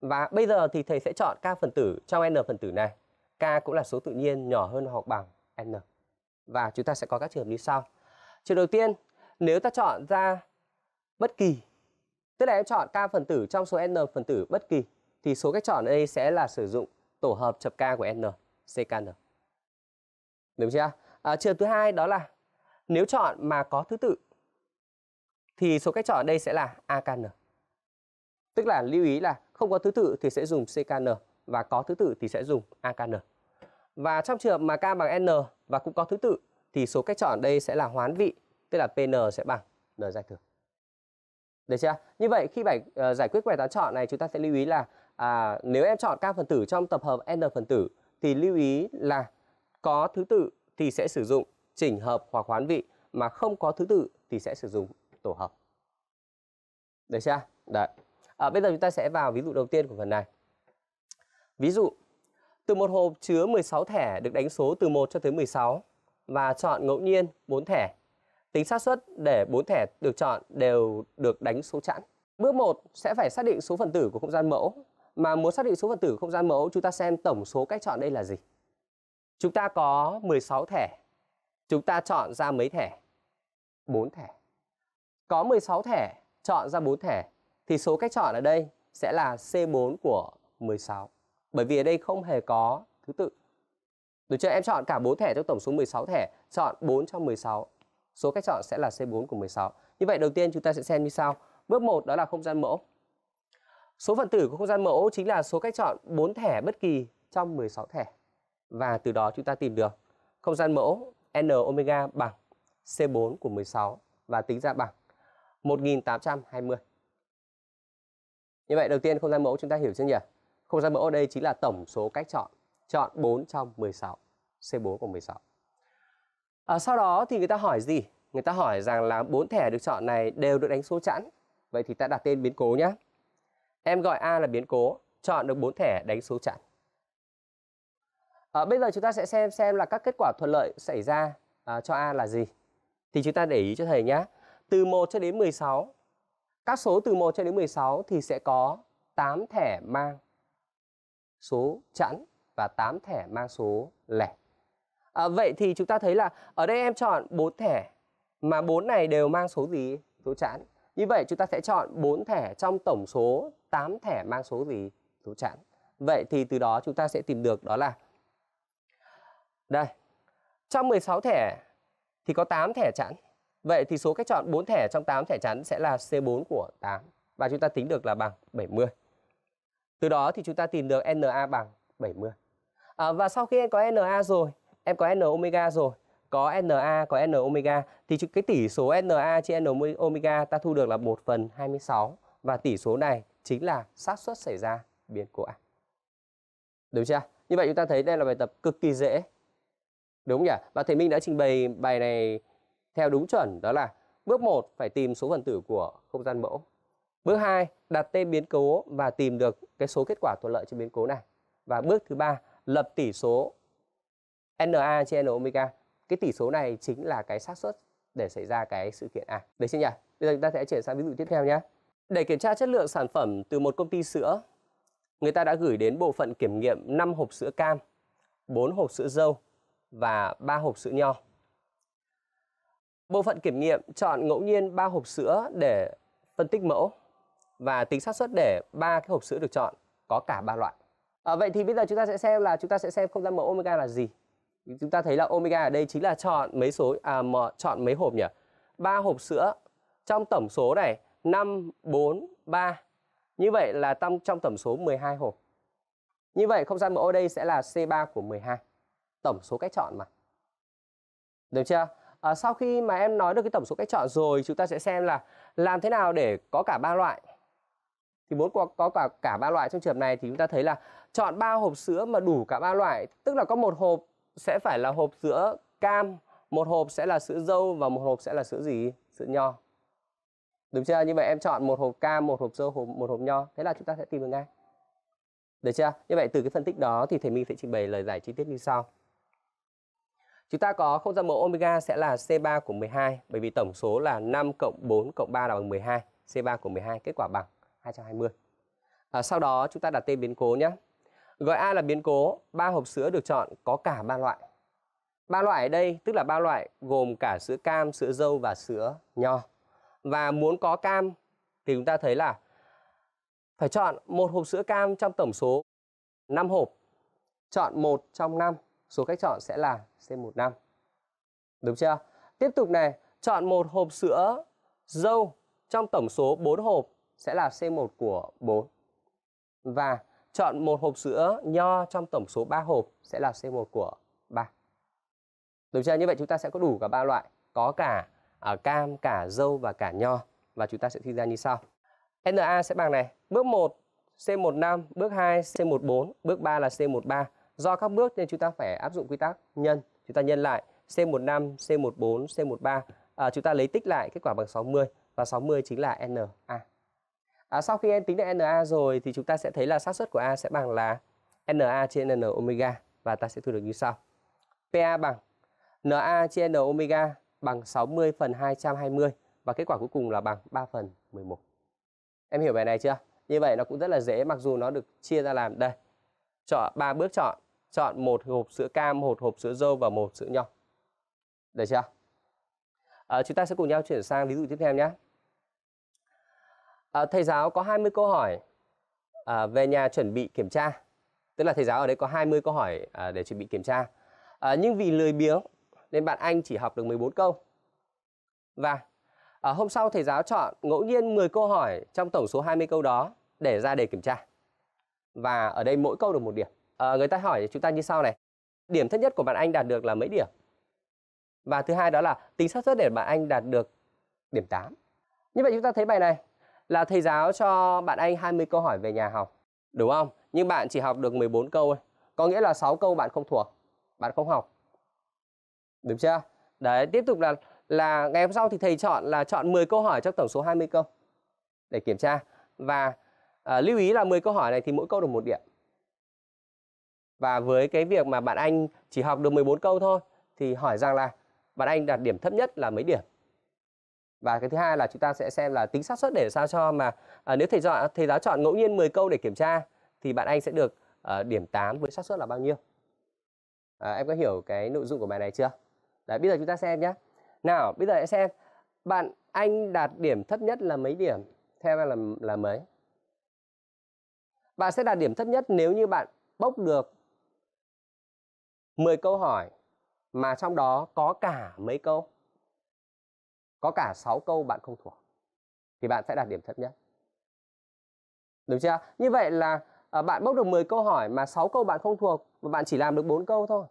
và bây giờ thì thầy sẽ chọn k phần tử trong n phần tử này. K cũng là số tự nhiên nhỏ hơn hoặc bằng n. Và chúng ta sẽ có các trường hợp như sau. Trường đầu tiên, nếu ta chọn ra bất kỳ, tức là em chọn k phần tử trong số n phần tử bất kỳ, thì số cách chọn ở đây sẽ là sử dụng tổ hợp chập k của n, ckn. Đúng chưa? À, trường thứ hai đó là nếu chọn mà có thứ tự, thì số cách chọn ở đây sẽ là akn. Tức là lưu ý là không có thứ tự thì sẽ dùng CKN và có thứ tự thì sẽ dùng AKN. Và trong trường hợp mà K bằng N và cũng có thứ tự thì số cách chọn đây sẽ là hoán vị, tức là PN sẽ bằng N giải thừa Được chưa? Như vậy khi bài ờ, giải quyết bài toán chọn này chúng ta sẽ lưu ý là à, nếu em chọn K phần tử trong tập hợp N phần tử thì lưu ý là có thứ tự thì sẽ sử dụng chỉnh hợp hoặc hoán vị mà không có thứ tự thì sẽ sử dụng tổ hợp. Được chưa? Đấy à, bây giờ chúng ta sẽ vào ví dụ đầu tiên của phần này ví dụ từ một hộp chứa 16 thẻ được đánh số từ 1 cho tới 16 và chọn ngẫu nhiên 4 thẻ tính xác suất để 4 thẻ được chọn đều được đánh số chẵn bước 1 sẽ phải xác định số phần tử của không gian mẫu mà muốn xác định số phần tử không gian mẫu chúng ta xem tổng số cách chọn đây là gì chúng ta có 16 thẻ chúng ta chọn ra mấy thẻ 4 thẻ có 16 thẻ chọn ra 4 thẻ thì số cách chọn ở đây sẽ là C4 của 16. Bởi vì ở đây không hề có thứ tự. Được chưa? Em chọn cả 4 thẻ trong tổng số 16 thẻ, chọn 4 trong 16. Số cách chọn sẽ là C4 của 16. Như vậy đầu tiên chúng ta sẽ xem như sau. Bước 1 đó là không gian mẫu. Số phần tử của không gian mẫu chính là số cách chọn 4 thẻ bất kỳ trong 16 thẻ. Và từ đó chúng ta tìm được không gian mẫu n omega bằng C4 của 16 và tính ra bằng 1820. Như vậy đầu tiên không gian mẫu chúng ta hiểu chưa nhỉ? Không gian mẫu ở đây chính là tổng số cách chọn. Chọn 4 trong 16. C4 của 16. À, sau đó thì người ta hỏi gì? Người ta hỏi rằng là bốn thẻ được chọn này đều được đánh số chẵn. Vậy thì ta đặt tên biến cố nhé. Em gọi A là biến cố, chọn được bốn thẻ đánh số chẵn. À, bây giờ chúng ta sẽ xem xem là các kết quả thuận lợi xảy ra à, cho A là gì. Thì chúng ta để ý cho thầy nhé. Từ 1 cho đến 16 các số từ 1 cho đến 16 thì sẽ có 8 thẻ mang số chẵn và 8 thẻ mang số lẻ. À, vậy thì chúng ta thấy là ở đây em chọn 4 thẻ mà 4 này đều mang số gì? Số chẵn. Như vậy chúng ta sẽ chọn 4 thẻ trong tổng số 8 thẻ mang số gì? Số chẵn. Vậy thì từ đó chúng ta sẽ tìm được đó là Đây. Trong 16 thẻ thì có 8 thẻ chẵn Vậy thì số cách chọn 4 thẻ trong 8 thẻ chắn sẽ là C4 của 8 và chúng ta tính được là bằng 70. Từ đó thì chúng ta tìm được NA bằng 70. À, và sau khi em có NA rồi, em có N omega rồi, có Na, có N omega thì cái tỷ số Na trên N omega ta thu được là 1 phần 26 và tỷ số này chính là xác suất xảy ra biến cố A. Đúng chưa? Như vậy chúng ta thấy đây là bài tập cực kỳ dễ. Đúng nhỉ? Và thầy Minh đã trình bày bài này theo đúng chuẩn đó là bước 1 phải tìm số phần tử của không gian mẫu. Bước 2 đặt tên biến cố và tìm được cái số kết quả thuận lợi cho biến cố này. Và bước thứ ba lập tỷ số NA trên N omega. Cái tỷ số này chính là cái xác suất để xảy ra cái sự kiện A. Được chưa nhỉ? Bây giờ chúng ta sẽ chuyển sang ví dụ tiếp theo nhé. Để kiểm tra chất lượng sản phẩm từ một công ty sữa, người ta đã gửi đến bộ phận kiểm nghiệm 5 hộp sữa cam, 4 hộp sữa dâu và 3 hộp sữa nho. Bộ phận kiểm nghiệm chọn ngẫu nhiên 3 hộp sữa để phân tích mẫu và tính xác suất để ba cái hộp sữa được chọn có cả ba loại. À, vậy thì bây giờ chúng ta sẽ xem là chúng ta sẽ xem không gian mẫu omega là gì. Chúng ta thấy là omega ở đây chính là chọn mấy số à mà chọn mấy hộp nhỉ? ba hộp sữa trong tổng số này 5 4 3. Như vậy là trong trong tổng số 12 hộp. Như vậy không gian mẫu ở đây sẽ là C3 của 12. Tổng số cách chọn mà. Được chưa? à, sau khi mà em nói được cái tổng số cách chọn rồi chúng ta sẽ xem là làm thế nào để có cả ba loại thì muốn có, có cả cả ba loại trong trường hợp này thì chúng ta thấy là chọn ba hộp sữa mà đủ cả ba loại tức là có một hộp sẽ phải là hộp sữa cam một hộp sẽ là sữa dâu và một hộp sẽ là sữa gì sữa nho đúng chưa như vậy em chọn một hộp cam một hộp dâu hộp, một hộp nho thế là chúng ta sẽ tìm được ngay được chưa như vậy từ cái phân tích đó thì thầy minh sẽ trình bày lời giải chi tiết như sau Chúng ta có không gian mẫu omega sẽ là C3 của 12 bởi vì tổng số là 5 cộng 4 cộng 3 là bằng 12. C3 của 12 kết quả bằng 220. À, sau đó chúng ta đặt tên biến cố nhé. gọi A là biến cố, ba hộp sữa được chọn có cả ba loại. Ba loại ở đây tức là ba loại gồm cả sữa cam, sữa dâu và sữa nho. Và muốn có cam thì chúng ta thấy là phải chọn một hộp sữa cam trong tổng số 5 hộp. Chọn một trong 5 số cách chọn sẽ là C15. Đúng chưa? Tiếp tục này, chọn một hộp sữa dâu trong tổng số 4 hộp sẽ là C1 của 4. Và chọn một hộp sữa nho trong tổng số 3 hộp sẽ là C1 của 3. Đúng chưa? Như vậy chúng ta sẽ có đủ cả ba loại, có cả uh, cam, cả dâu và cả nho và chúng ta sẽ thi ra như sau. NA sẽ bằng này, bước 1 C15, bước 2 C14, bước 3 là C13 do các bước nên chúng ta phải áp dụng quy tắc nhân chúng ta nhân lại C15 C14 C13 à, chúng ta lấy tích lại kết quả bằng 60 và 60 chính là NA à, sau khi em tính được NA rồi thì chúng ta sẽ thấy là xác suất của A sẽ bằng là NA trên N omega và ta sẽ thu được như sau PA bằng NA trên N omega bằng 60 phần 220 và kết quả cuối cùng là bằng 3 phần 11 em hiểu bài này chưa như vậy nó cũng rất là dễ mặc dù nó được chia ra làm đây chọn ba bước chọn chọn một hộp sữa cam, một hộp sữa dâu và một sữa nho. Được chưa? À, chúng ta sẽ cùng nhau chuyển sang ví dụ tiếp theo nhé. À, thầy giáo có 20 câu hỏi à, về nhà chuẩn bị kiểm tra. Tức là thầy giáo ở đây có 20 câu hỏi à, để chuẩn bị kiểm tra. À, nhưng vì lười biếng nên bạn Anh chỉ học được 14 câu. Và à, hôm sau thầy giáo chọn ngẫu nhiên 10 câu hỏi trong tổng số 20 câu đó để ra đề kiểm tra. Và ở đây mỗi câu được một điểm à, người ta hỏi chúng ta như sau này điểm thấp nhất của bạn anh đạt được là mấy điểm và thứ hai đó là tính xác suất để bạn anh đạt được điểm 8 như vậy chúng ta thấy bài này là thầy giáo cho bạn anh 20 câu hỏi về nhà học đúng không nhưng bạn chỉ học được 14 câu thôi có nghĩa là 6 câu bạn không thuộc bạn không học đúng chưa đấy tiếp tục là là ngày hôm sau thì thầy chọn là chọn 10 câu hỏi trong tổng số 20 câu để kiểm tra và à, lưu ý là 10 câu hỏi này thì mỗi câu được một điểm và với cái việc mà bạn Anh chỉ học được 14 câu thôi thì hỏi rằng là bạn Anh đạt điểm thấp nhất là mấy điểm và cái thứ hai là chúng ta sẽ xem là tính xác suất để sao cho mà à, nếu thầy giáo thầy giáo chọn ngẫu nhiên 10 câu để kiểm tra thì bạn Anh sẽ được à, điểm 8 với xác suất là bao nhiêu à, em có hiểu cái nội dung của bài này chưa Đấy, bây giờ chúng ta xem nhé nào bây giờ hãy xem bạn Anh đạt điểm thấp nhất là mấy điểm theo em là là mấy bạn sẽ đạt điểm thấp nhất nếu như bạn bốc được 10 câu hỏi mà trong đó có cả mấy câu? Có cả 6 câu bạn không thuộc thì bạn sẽ đạt điểm thấp nhất. Đúng chưa? Như vậy là à, bạn bốc được 10 câu hỏi mà 6 câu bạn không thuộc và bạn chỉ làm được 4 câu thôi.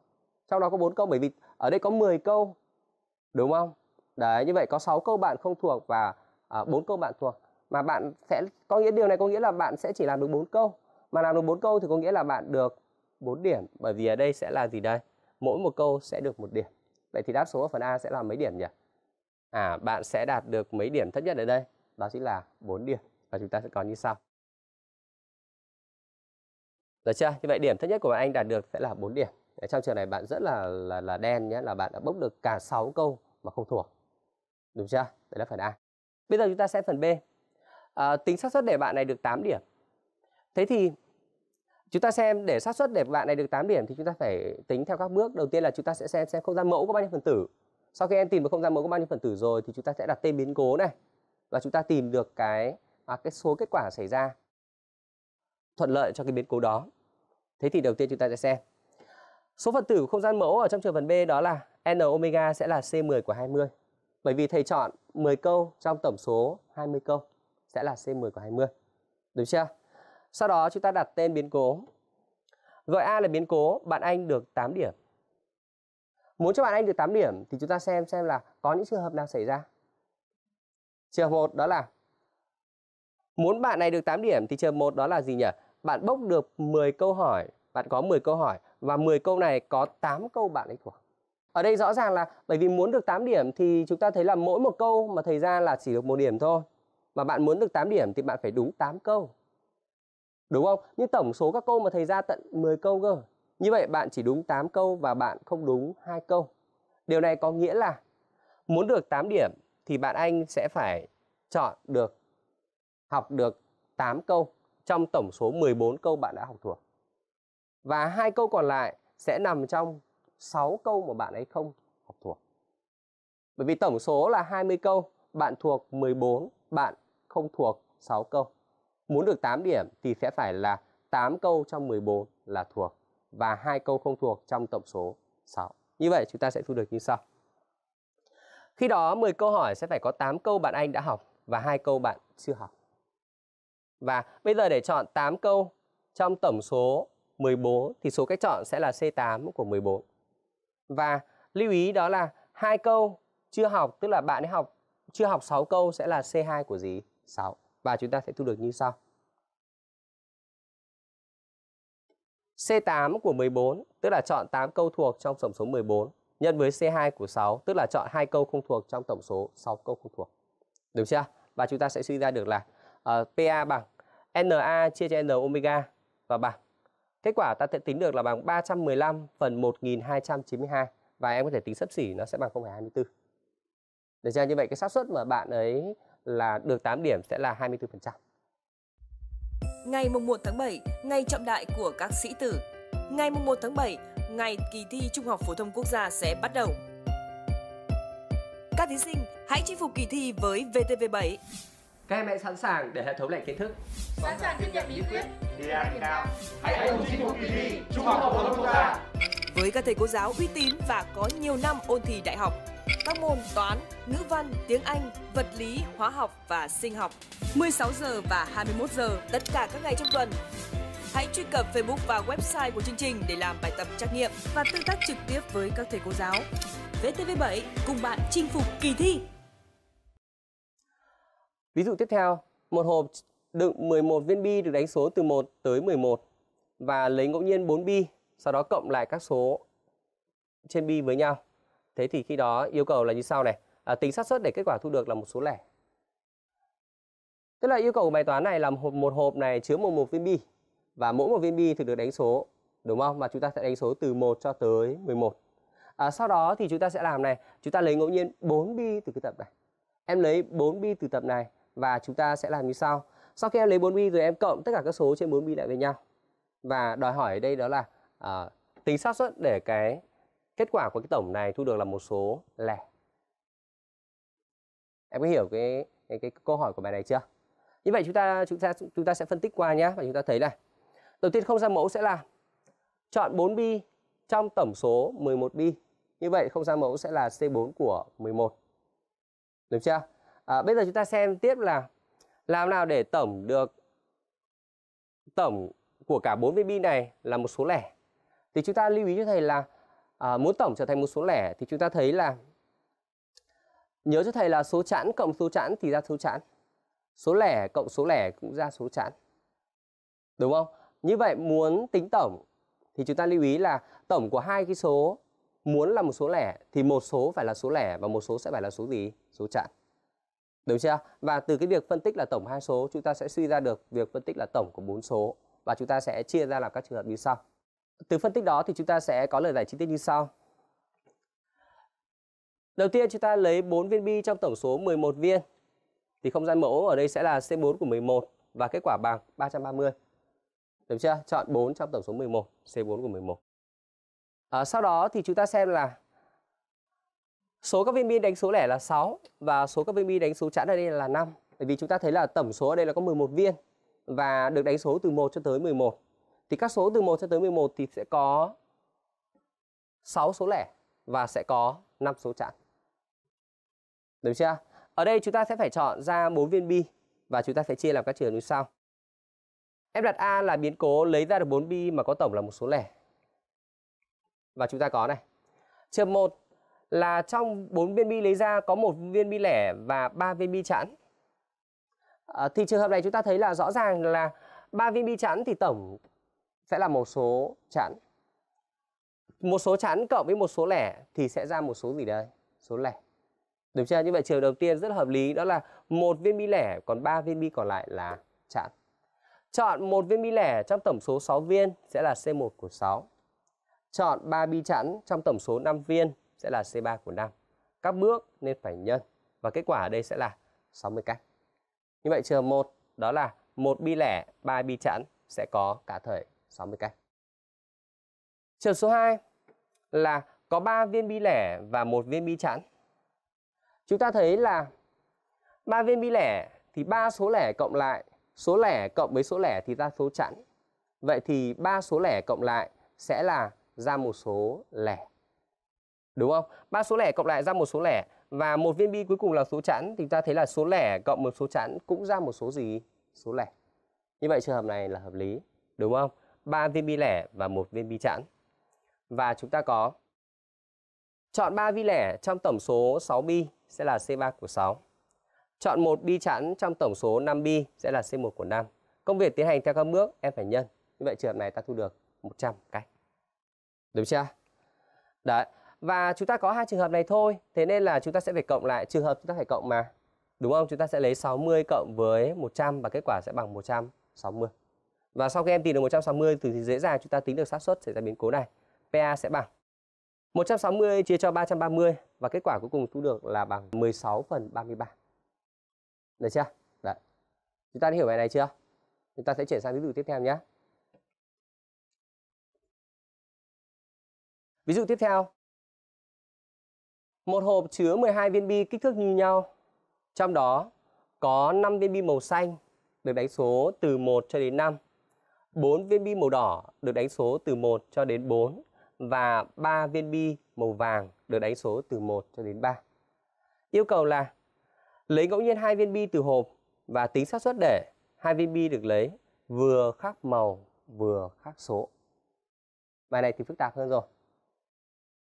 Trong đó có 4 câu bởi vì ở đây có 10 câu. Đúng không? Đấy, như vậy có 6 câu bạn không thuộc và à, 4 câu bạn thuộc mà bạn sẽ có nghĩa điều này có nghĩa là bạn sẽ chỉ làm được 4 câu. Mà làm được 4 câu thì có nghĩa là bạn được 4 điểm bởi vì ở đây sẽ là gì đây? Mỗi một câu sẽ được một điểm. Vậy thì đáp số ở phần A sẽ là mấy điểm nhỉ? À, bạn sẽ đạt được mấy điểm thấp nhất ở đây? Đó chính là 4 điểm và chúng ta sẽ có như sau. Được chưa? Như vậy điểm thấp nhất của bạn Anh đạt được sẽ là 4 điểm. Ở trong trường này bạn rất là là, là đen nhé, là bạn đã bốc được cả 6 câu mà không thuộc. Đúng chưa? Đấy là phần A. Bây giờ chúng ta sẽ phần B. À, tính xác suất để bạn này được 8 điểm. Thế thì chúng ta xem để xác suất để bạn này được 8 điểm thì chúng ta phải tính theo các bước đầu tiên là chúng ta sẽ xem xem không gian mẫu có bao nhiêu phần tử sau khi em tìm được không gian mẫu có bao nhiêu phần tử rồi thì chúng ta sẽ đặt tên biến cố này và chúng ta tìm được cái à, cái số kết quả xảy ra thuận lợi cho cái biến cố đó thế thì đầu tiên chúng ta sẽ xem số phần tử của không gian mẫu ở trong trường phần B đó là n omega sẽ là c10 của 20 bởi vì thầy chọn 10 câu trong tổng số 20 câu sẽ là c10 của 20 đúng chưa sau đó chúng ta đặt tên biến cố. Gọi A là biến cố, bạn anh được 8 điểm. Muốn cho bạn anh được 8 điểm thì chúng ta xem xem là có những trường hợp nào xảy ra. Trường hợp 1 đó là muốn bạn này được 8 điểm thì trường hợp 1 đó là gì nhỉ? Bạn bốc được 10 câu hỏi, bạn có 10 câu hỏi và 10 câu này có 8 câu bạn ấy thuộc. Ở đây rõ ràng là bởi vì muốn được 8 điểm thì chúng ta thấy là mỗi một câu mà thầy ra là chỉ được một điểm thôi. Mà bạn muốn được 8 điểm thì bạn phải đúng 8 câu. Đúng không? Nhưng tổng số các câu mà thầy ra tận 10 câu cơ. Như vậy bạn chỉ đúng 8 câu và bạn không đúng hai câu. Điều này có nghĩa là muốn được 8 điểm thì bạn anh sẽ phải chọn được học được 8 câu trong tổng số 14 câu bạn đã học thuộc. Và hai câu còn lại sẽ nằm trong 6 câu mà bạn ấy không học thuộc. Bởi vì tổng số là 20 câu, bạn thuộc 14, bạn không thuộc 6 câu. Muốn được 8 điểm thì sẽ phải là 8 câu trong 14 là thuộc và hai câu không thuộc trong tổng số 6. Như vậy chúng ta sẽ thu được như sau. Khi đó 10 câu hỏi sẽ phải có 8 câu bạn Anh đã học và hai câu bạn chưa học. Và bây giờ để chọn 8 câu trong tổng số 14 thì số cách chọn sẽ là C8 của 14. Và lưu ý đó là hai câu chưa học tức là bạn ấy học chưa học 6 câu sẽ là C2 của gì? 6 và chúng ta sẽ thu được như sau. C8 của 14 tức là chọn 8 câu thuộc trong tổng số 14 nhân với C2 của 6 tức là chọn hai câu không thuộc trong tổng số 6 câu không thuộc. Đúng chưa? Và chúng ta sẽ suy ra được là uh, ờ, PA bằng NA chia cho N omega và bằng kết quả ta sẽ tính được là bằng 315 phần 1292 và em có thể tính sấp xỉ nó sẽ bằng 0,24. Để ra như vậy cái xác suất mà bạn ấy là được 8 điểm sẽ là 24%. Ngày mùng 1 tháng 7, ngày trọng đại của các sĩ tử. Ngày mùng 1 tháng 7, ngày kỳ thi Trung học phổ thông quốc gia sẽ bắt đầu. Các thí sinh, hãy chinh phục kỳ thi với VTV7. Các em hãy sẵn sàng để hệ thống lại kiến thức. Sẵn sàng tiếp nhận lý thuyết. Đi ăn nào. Hãy cùng chinh phục kỳ thi Trung học phổ thông quốc gia. Với các thầy cô giáo uy tín và có nhiều năm ôn thi đại học, các môn toán, ngữ văn, tiếng Anh, vật lý, hóa học và sinh học. 16 giờ và 21 giờ tất cả các ngày trong tuần. Hãy truy cập Facebook và website của chương trình để làm bài tập trắc nghiệm và tương tác trực tiếp với các thầy cô giáo. VTV7 cùng bạn chinh phục kỳ thi. Ví dụ tiếp theo, một hộp đựng 11 viên bi được đánh số từ 1 tới 11 và lấy ngẫu nhiên 4 bi, sau đó cộng lại các số trên bi với nhau. Thế thì khi đó yêu cầu là như sau này, à, tính xác suất để kết quả thu được là một số lẻ. Tức là yêu cầu của bài toán này là một, một hộp này chứa một, một viên bi và mỗi một viên bi thì được đánh số, đúng không? Mà chúng ta sẽ đánh số từ 1 cho tới 11. À, sau đó thì chúng ta sẽ làm này, chúng ta lấy ngẫu nhiên 4 bi từ cái tập này. Em lấy 4 bi từ tập này và chúng ta sẽ làm như sau. Sau khi em lấy 4 bi rồi em cộng tất cả các số trên 4 bi lại với nhau. Và đòi hỏi ở đây đó là à, tính xác suất để cái Kết quả của cái tổng này thu được là một số lẻ. Em có hiểu cái cái, cái câu hỏi của bài này chưa? Như vậy chúng ta chúng ta chúng ta sẽ phân tích qua nhé và chúng ta thấy này. Đầu tiên không gian mẫu sẽ là chọn 4 bi trong tổng số 11 bi. Như vậy không gian mẫu sẽ là C4 của 11. Được chưa? À, bây giờ chúng ta xem tiếp là làm nào để tổng được tổng của cả 4 viên bi này là một số lẻ. Thì chúng ta lưu ý cho thầy là à, ờ, muốn tổng trở thành một số lẻ thì chúng ta thấy là nhớ cho thầy là số chẵn cộng số chẵn thì ra số chẵn số lẻ cộng số lẻ cũng ra số chẵn đúng không như vậy muốn tính tổng thì chúng ta lưu ý là tổng của hai cái số muốn là một số lẻ thì một số phải là số lẻ và một số sẽ phải là số gì số chẵn đúng chưa và từ cái việc phân tích là tổng hai số chúng ta sẽ suy ra được việc phân tích là tổng của bốn số và chúng ta sẽ chia ra là các trường hợp như sau từ phân tích đó thì chúng ta sẽ có lời giải chi tiết như sau. Đầu tiên chúng ta lấy 4 viên bi trong tổng số 11 viên thì không gian mẫu ở đây sẽ là C4 của 11 và kết quả bằng 330. Được chưa? Chọn 4 trong tổng số 11, C4 của 11. À, ờ, sau đó thì chúng ta xem là số các viên bi đánh số lẻ là 6 và số các viên bi đánh số chẵn ở đây là 5. Bởi vì chúng ta thấy là tổng số ở đây là có 11 viên và được đánh số từ 1 cho tới 11 thì các số từ 1 cho tới 11 thì sẽ có 6 số lẻ và sẽ có 5 số chẵn. Được chưa? Ở đây chúng ta sẽ phải chọn ra 4 viên bi và chúng ta sẽ chia làm các trường như sau. F đặt A là biến cố lấy ra được 4 bi mà có tổng là một số lẻ. Và chúng ta có này. Trường 1 là trong 4 viên bi lấy ra có một viên bi lẻ và 3 viên bi chẵn. À, thì trường hợp này chúng ta thấy là rõ ràng là ba viên bi chẵn thì tổng sẽ là một số chẵn một số chẵn cộng với một số lẻ thì sẽ ra một số gì đây số lẻ được chưa như vậy trường đầu tiên rất hợp lý đó là một viên bi lẻ còn ba viên bi còn lại là chẵn chọn một viên bi lẻ trong tổng số 6 viên sẽ là C1 của 6 chọn ba bi chẵn trong tổng số 5 viên sẽ là C3 của 5 các bước nên phải nhân và kết quả ở đây sẽ là 60 cách như vậy trường 1 đó là một bi lẻ ba bi chẵn sẽ có cả thời 60K. Trường số 2 là có 3 viên bi lẻ và một viên bi chẵn. Chúng ta thấy là ba viên bi lẻ thì ba số lẻ cộng lại, số lẻ cộng với số lẻ thì ra số chẵn. Vậy thì ba số lẻ cộng lại sẽ là ra một số lẻ. Đúng không? Ba số lẻ cộng lại ra một số lẻ và một viên bi cuối cùng là số chẵn thì ta thấy là số lẻ cộng một số chẵn cũng ra một số gì? Số lẻ. Như vậy trường hợp này là hợp lý, đúng không? 3 viên bi lẻ và một viên bi chẵn. Và chúng ta có chọn 3 bi lẻ trong tổng số 6 bi sẽ là C3 của 6. Chọn một bi chẵn trong tổng số 5 bi sẽ là C1 của 5. Công việc tiến hành theo các bước em phải nhân. Như vậy trường hợp này ta thu được 100 cách. Đúng chưa? Đấy. Và chúng ta có hai trường hợp này thôi, thế nên là chúng ta sẽ phải cộng lại trường hợp chúng ta phải cộng mà. Đúng không? Chúng ta sẽ lấy 60 cộng với 100 và kết quả sẽ bằng 160. Và sau khi em tìm được 160 thì dễ dàng chúng ta tính được xác suất xảy ra biến cố này. PA sẽ bằng 160 chia cho 330 và kết quả cuối cùng thu được là bằng 16 phần 33. Được chưa? Đấy. Chúng ta đã hiểu bài này chưa? Chúng ta sẽ chuyển sang ví dụ tiếp theo nhé. Ví dụ tiếp theo. Một hộp chứa 12 viên bi kích thước như nhau. Trong đó có 5 viên bi màu xanh được đánh số từ 1 cho đến 5 4 viên bi màu đỏ được đánh số từ 1 cho đến 4 và 3 viên bi màu vàng được đánh số từ 1 cho đến 3. Yêu cầu là lấy ngẫu nhiên hai viên bi từ hộp và tính xác suất để hai viên bi được lấy vừa khác màu vừa khác số. Bài này thì phức tạp hơn rồi.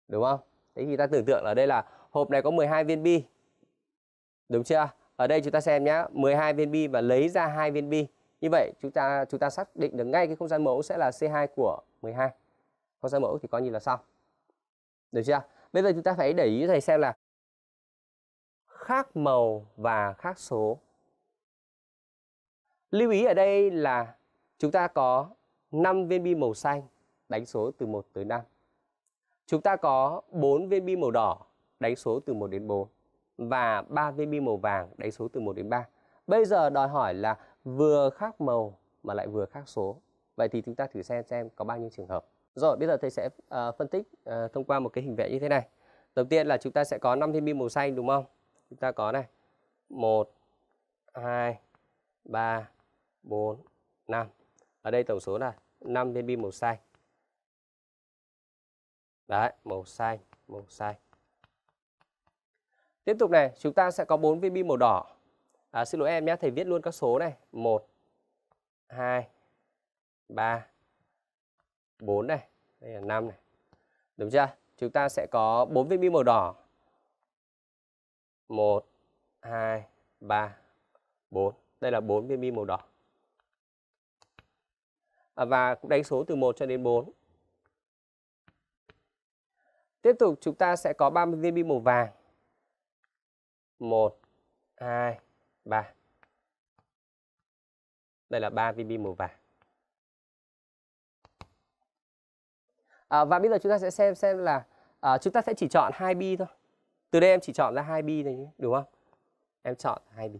Đúng không? Thế thì ta tưởng tượng ở đây là hộp này có 12 viên bi. Đúng chưa? Ở đây chúng ta xem nhé, 12 viên bi và lấy ra hai viên bi như vậy chúng ta chúng ta xác định được ngay cái không gian mẫu sẽ là C2 của 12. Không gian mẫu thì coi như là xong. Được chưa? Bây giờ chúng ta phải để ý thầy xem là khác màu và khác số. Lưu ý ở đây là chúng ta có 5 viên bi màu xanh đánh số từ 1 tới 5. Chúng ta có 4 viên bi màu đỏ đánh số từ 1 đến 4 và 3 viên bi màu vàng đánh số từ 1 đến 3. Bây giờ đòi hỏi là vừa khác màu mà lại vừa khác số vậy thì chúng ta thử xem xem có bao nhiêu trường hợp rồi bây giờ thầy sẽ uh, phân tích uh, thông qua một cái hình vẽ như thế này đầu tiên là chúng ta sẽ có 5 thiên bi màu xanh đúng không chúng ta có này 1 2 3 4 5 ở đây tổng số là 5 viên bi màu xanh đấy màu xanh màu xanh tiếp tục này chúng ta sẽ có 4 viên bi màu đỏ à, xin lỗi em nhé thầy viết luôn các số này 1 2 3 4 này đây là 5 này đúng chưa chúng ta sẽ có bốn viên bi màu đỏ 1 2 3 4 đây là bốn viên bi màu đỏ à, và cũng đánh số từ 1 cho đến 4 Tiếp tục chúng ta sẽ có 30 viên bi màu vàng. 1 2 3. Đây là 3 viên bi màu vàng. À, và bây giờ chúng ta sẽ xem xem là à, chúng ta sẽ chỉ chọn hai bi thôi. Từ đây em chỉ chọn ra hai bi này đúng không? Em chọn hai bi.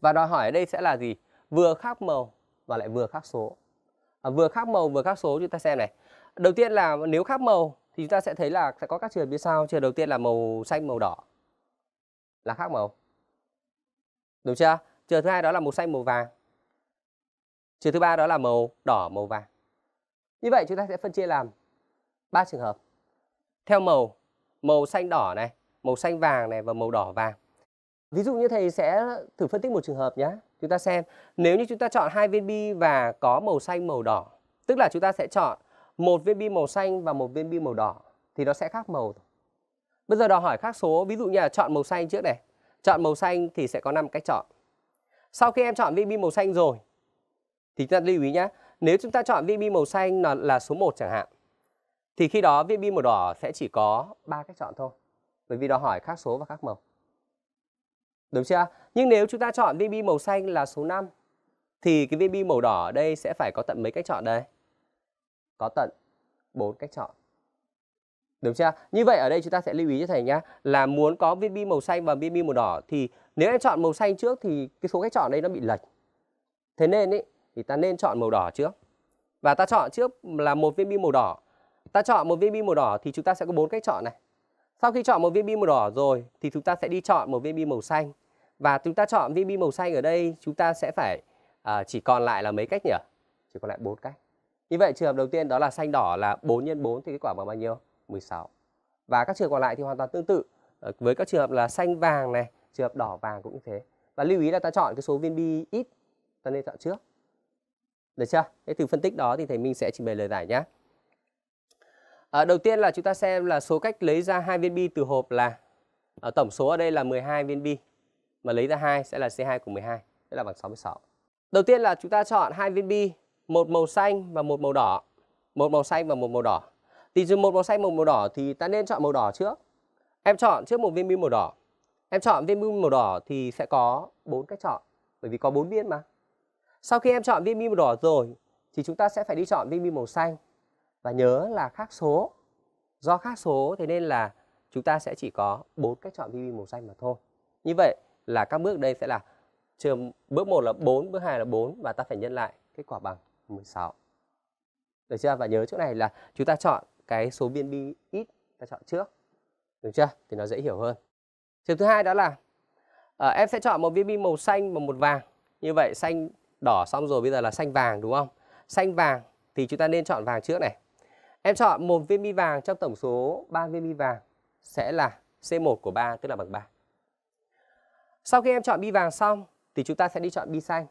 Và đòi hỏi ở đây sẽ là gì? Vừa khác màu và lại vừa khác số. À, vừa khác màu vừa khác số chúng ta xem này. Đầu tiên là nếu khác màu thì chúng ta sẽ thấy là sẽ có các trường như sau. Trường đầu tiên là màu xanh màu đỏ là khác màu đúng chưa trường thứ hai đó là màu xanh màu vàng trường thứ ba đó là màu đỏ màu vàng như vậy chúng ta sẽ phân chia làm ba trường hợp theo màu màu xanh đỏ này màu xanh vàng này và màu đỏ vàng ví dụ như thầy sẽ thử phân tích một trường hợp nhé chúng ta xem nếu như chúng ta chọn hai viên bi và có màu xanh màu đỏ tức là chúng ta sẽ chọn một viên bi màu xanh và một viên bi màu đỏ thì nó sẽ khác màu thôi. Bây giờ đòi hỏi khác số, ví dụ như là chọn màu xanh trước này. Chọn màu xanh thì sẽ có 5 cách chọn. Sau khi em chọn VB màu xanh rồi, thì chúng ta lưu ý nhé. Nếu chúng ta chọn VB màu xanh là, là số 1 chẳng hạn, thì khi đó VB màu đỏ sẽ chỉ có 3 cách chọn thôi. Bởi vì đòi hỏi khác số và khác màu. Đúng chưa? Nhưng nếu chúng ta chọn VB màu xanh là số 5, thì cái VB màu đỏ ở đây sẽ phải có tận mấy cách chọn đây? Có tận 4 cách chọn. Đúng chưa? Như vậy ở đây chúng ta sẽ lưu ý cho thầy nhá là muốn có viên bi màu xanh và viên bi màu đỏ thì nếu em chọn màu xanh trước thì cái số cách chọn đây nó bị lệch. Thế nên ý, thì ta nên chọn màu đỏ trước. Và ta chọn trước là một viên bi màu đỏ. Ta chọn một viên bi màu đỏ thì chúng ta sẽ có bốn cách chọn này. Sau khi chọn một viên bi màu đỏ rồi thì chúng ta sẽ đi chọn một viên bi màu xanh. Và chúng ta chọn viên bi màu xanh ở đây chúng ta sẽ phải à, chỉ còn lại là mấy cách nhỉ? Chỉ còn lại bốn cách. Như vậy trường hợp đầu tiên đó là xanh đỏ là 4 x 4 thì kết quả bằng bao nhiêu? 16. Và các trường còn lại thì hoàn toàn tương tự ờ, với các trường hợp là xanh vàng này, trường hợp đỏ vàng cũng như thế. Và lưu ý là ta chọn cái số viên bi ít, ta nên chọn trước. Được chưa? Thế từ phân tích đó thì thầy Minh sẽ trình bày lời giải nhé. À, ờ, đầu tiên là chúng ta xem là số cách lấy ra hai viên bi từ hộp là ở ờ, tổng số ở đây là 12 viên bi mà lấy ra hai sẽ là C2 của 12, tức là bằng 66. Đầu tiên là chúng ta chọn hai viên bi, một màu xanh và một màu đỏ. Một màu xanh và một màu đỏ thì dùng một màu xanh một màu đỏ thì ta nên chọn màu đỏ trước em chọn trước một viên pin màu đỏ em chọn viên pin màu đỏ thì sẽ có bốn cách chọn bởi vì có bốn viên mà sau khi em chọn viên pin màu đỏ rồi thì chúng ta sẽ phải đi chọn viên pin màu xanh và nhớ là khác số do khác số thế nên là chúng ta sẽ chỉ có bốn cách chọn viên pin màu xanh mà thôi như vậy là các bước đây sẽ là trường bước 1 là 4, bước 2 là 4 và ta phải nhân lại kết quả bằng 16. Được chưa? Và nhớ chỗ này là chúng ta chọn cái số biên bi ít ta chọn trước được chưa thì nó dễ hiểu hơn trường thứ hai đó là à, em sẽ chọn một viên bi màu xanh và một vàng như vậy xanh đỏ xong rồi bây giờ là xanh vàng đúng không xanh vàng thì chúng ta nên chọn vàng trước này em chọn một viên bi vàng trong tổng số 3 viên bi vàng sẽ là C1 của 3 tức là bằng 3 sau khi em chọn bi vàng xong thì chúng ta sẽ đi chọn bi xanh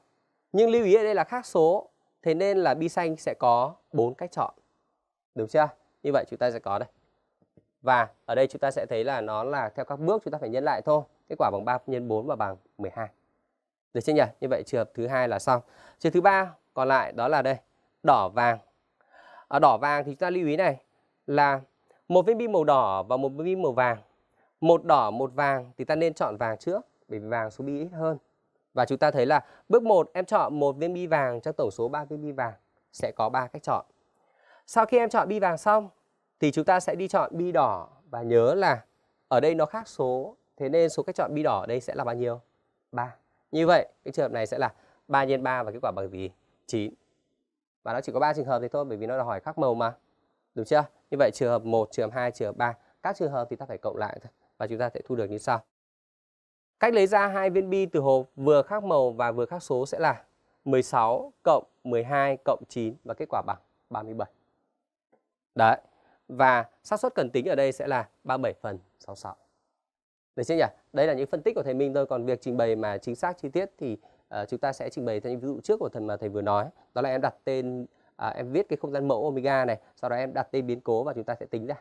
nhưng lưu ý ở đây là khác số thế nên là bi xanh sẽ có 4 cách chọn được chưa như vậy chúng ta sẽ có đây và ở đây chúng ta sẽ thấy là nó là theo các bước chúng ta phải nhân lại thôi kết quả bằng 3 nhân 4 và bằng 12 được chưa nhỉ như vậy trường hợp thứ hai là xong trường thứ ba còn lại đó là đây đỏ vàng ở à, đỏ vàng thì chúng ta lưu ý này là một viên bi màu đỏ và một viên bi màu vàng một đỏ một vàng thì ta nên chọn vàng trước bởi vì vàng số bi ít hơn và chúng ta thấy là bước 1 em chọn một viên bi vàng trong tổng số 3 viên bi vàng sẽ có 3 cách chọn sau khi em chọn bi vàng xong thì chúng ta sẽ đi chọn bi đỏ và nhớ là ở đây nó khác số, thế nên số cách chọn bi đỏ ở đây sẽ là bao nhiêu? 3. Như vậy, cái trường hợp này sẽ là 3 nhân 3 và kết quả bằng gì? 9. Và nó chỉ có 3 trường hợp thì thôi bởi vì nó là hỏi khác màu mà. Đúng chưa? Như vậy trường hợp 1, trường hợp 2, trường hợp 3, các trường hợp thì ta phải cộng lại thôi và chúng ta sẽ thu được như sau. Cách lấy ra hai viên bi từ hộp vừa khác màu và vừa khác số sẽ là 16 cộng 12 cộng 9 và kết quả bằng 37. Đấy. Và xác suất cần tính ở đây sẽ là 37 phần 66. Được chưa nhỉ? Đây là những phân tích của thầy Minh thôi. Còn việc trình bày mà chính xác chi tiết thì uh, chúng ta sẽ trình bày theo những ví dụ trước của thần mà thầy vừa nói. Đó là em đặt tên, uh, em viết cái không gian mẫu omega này. Sau đó em đặt tên biến cố và chúng ta sẽ tính ra.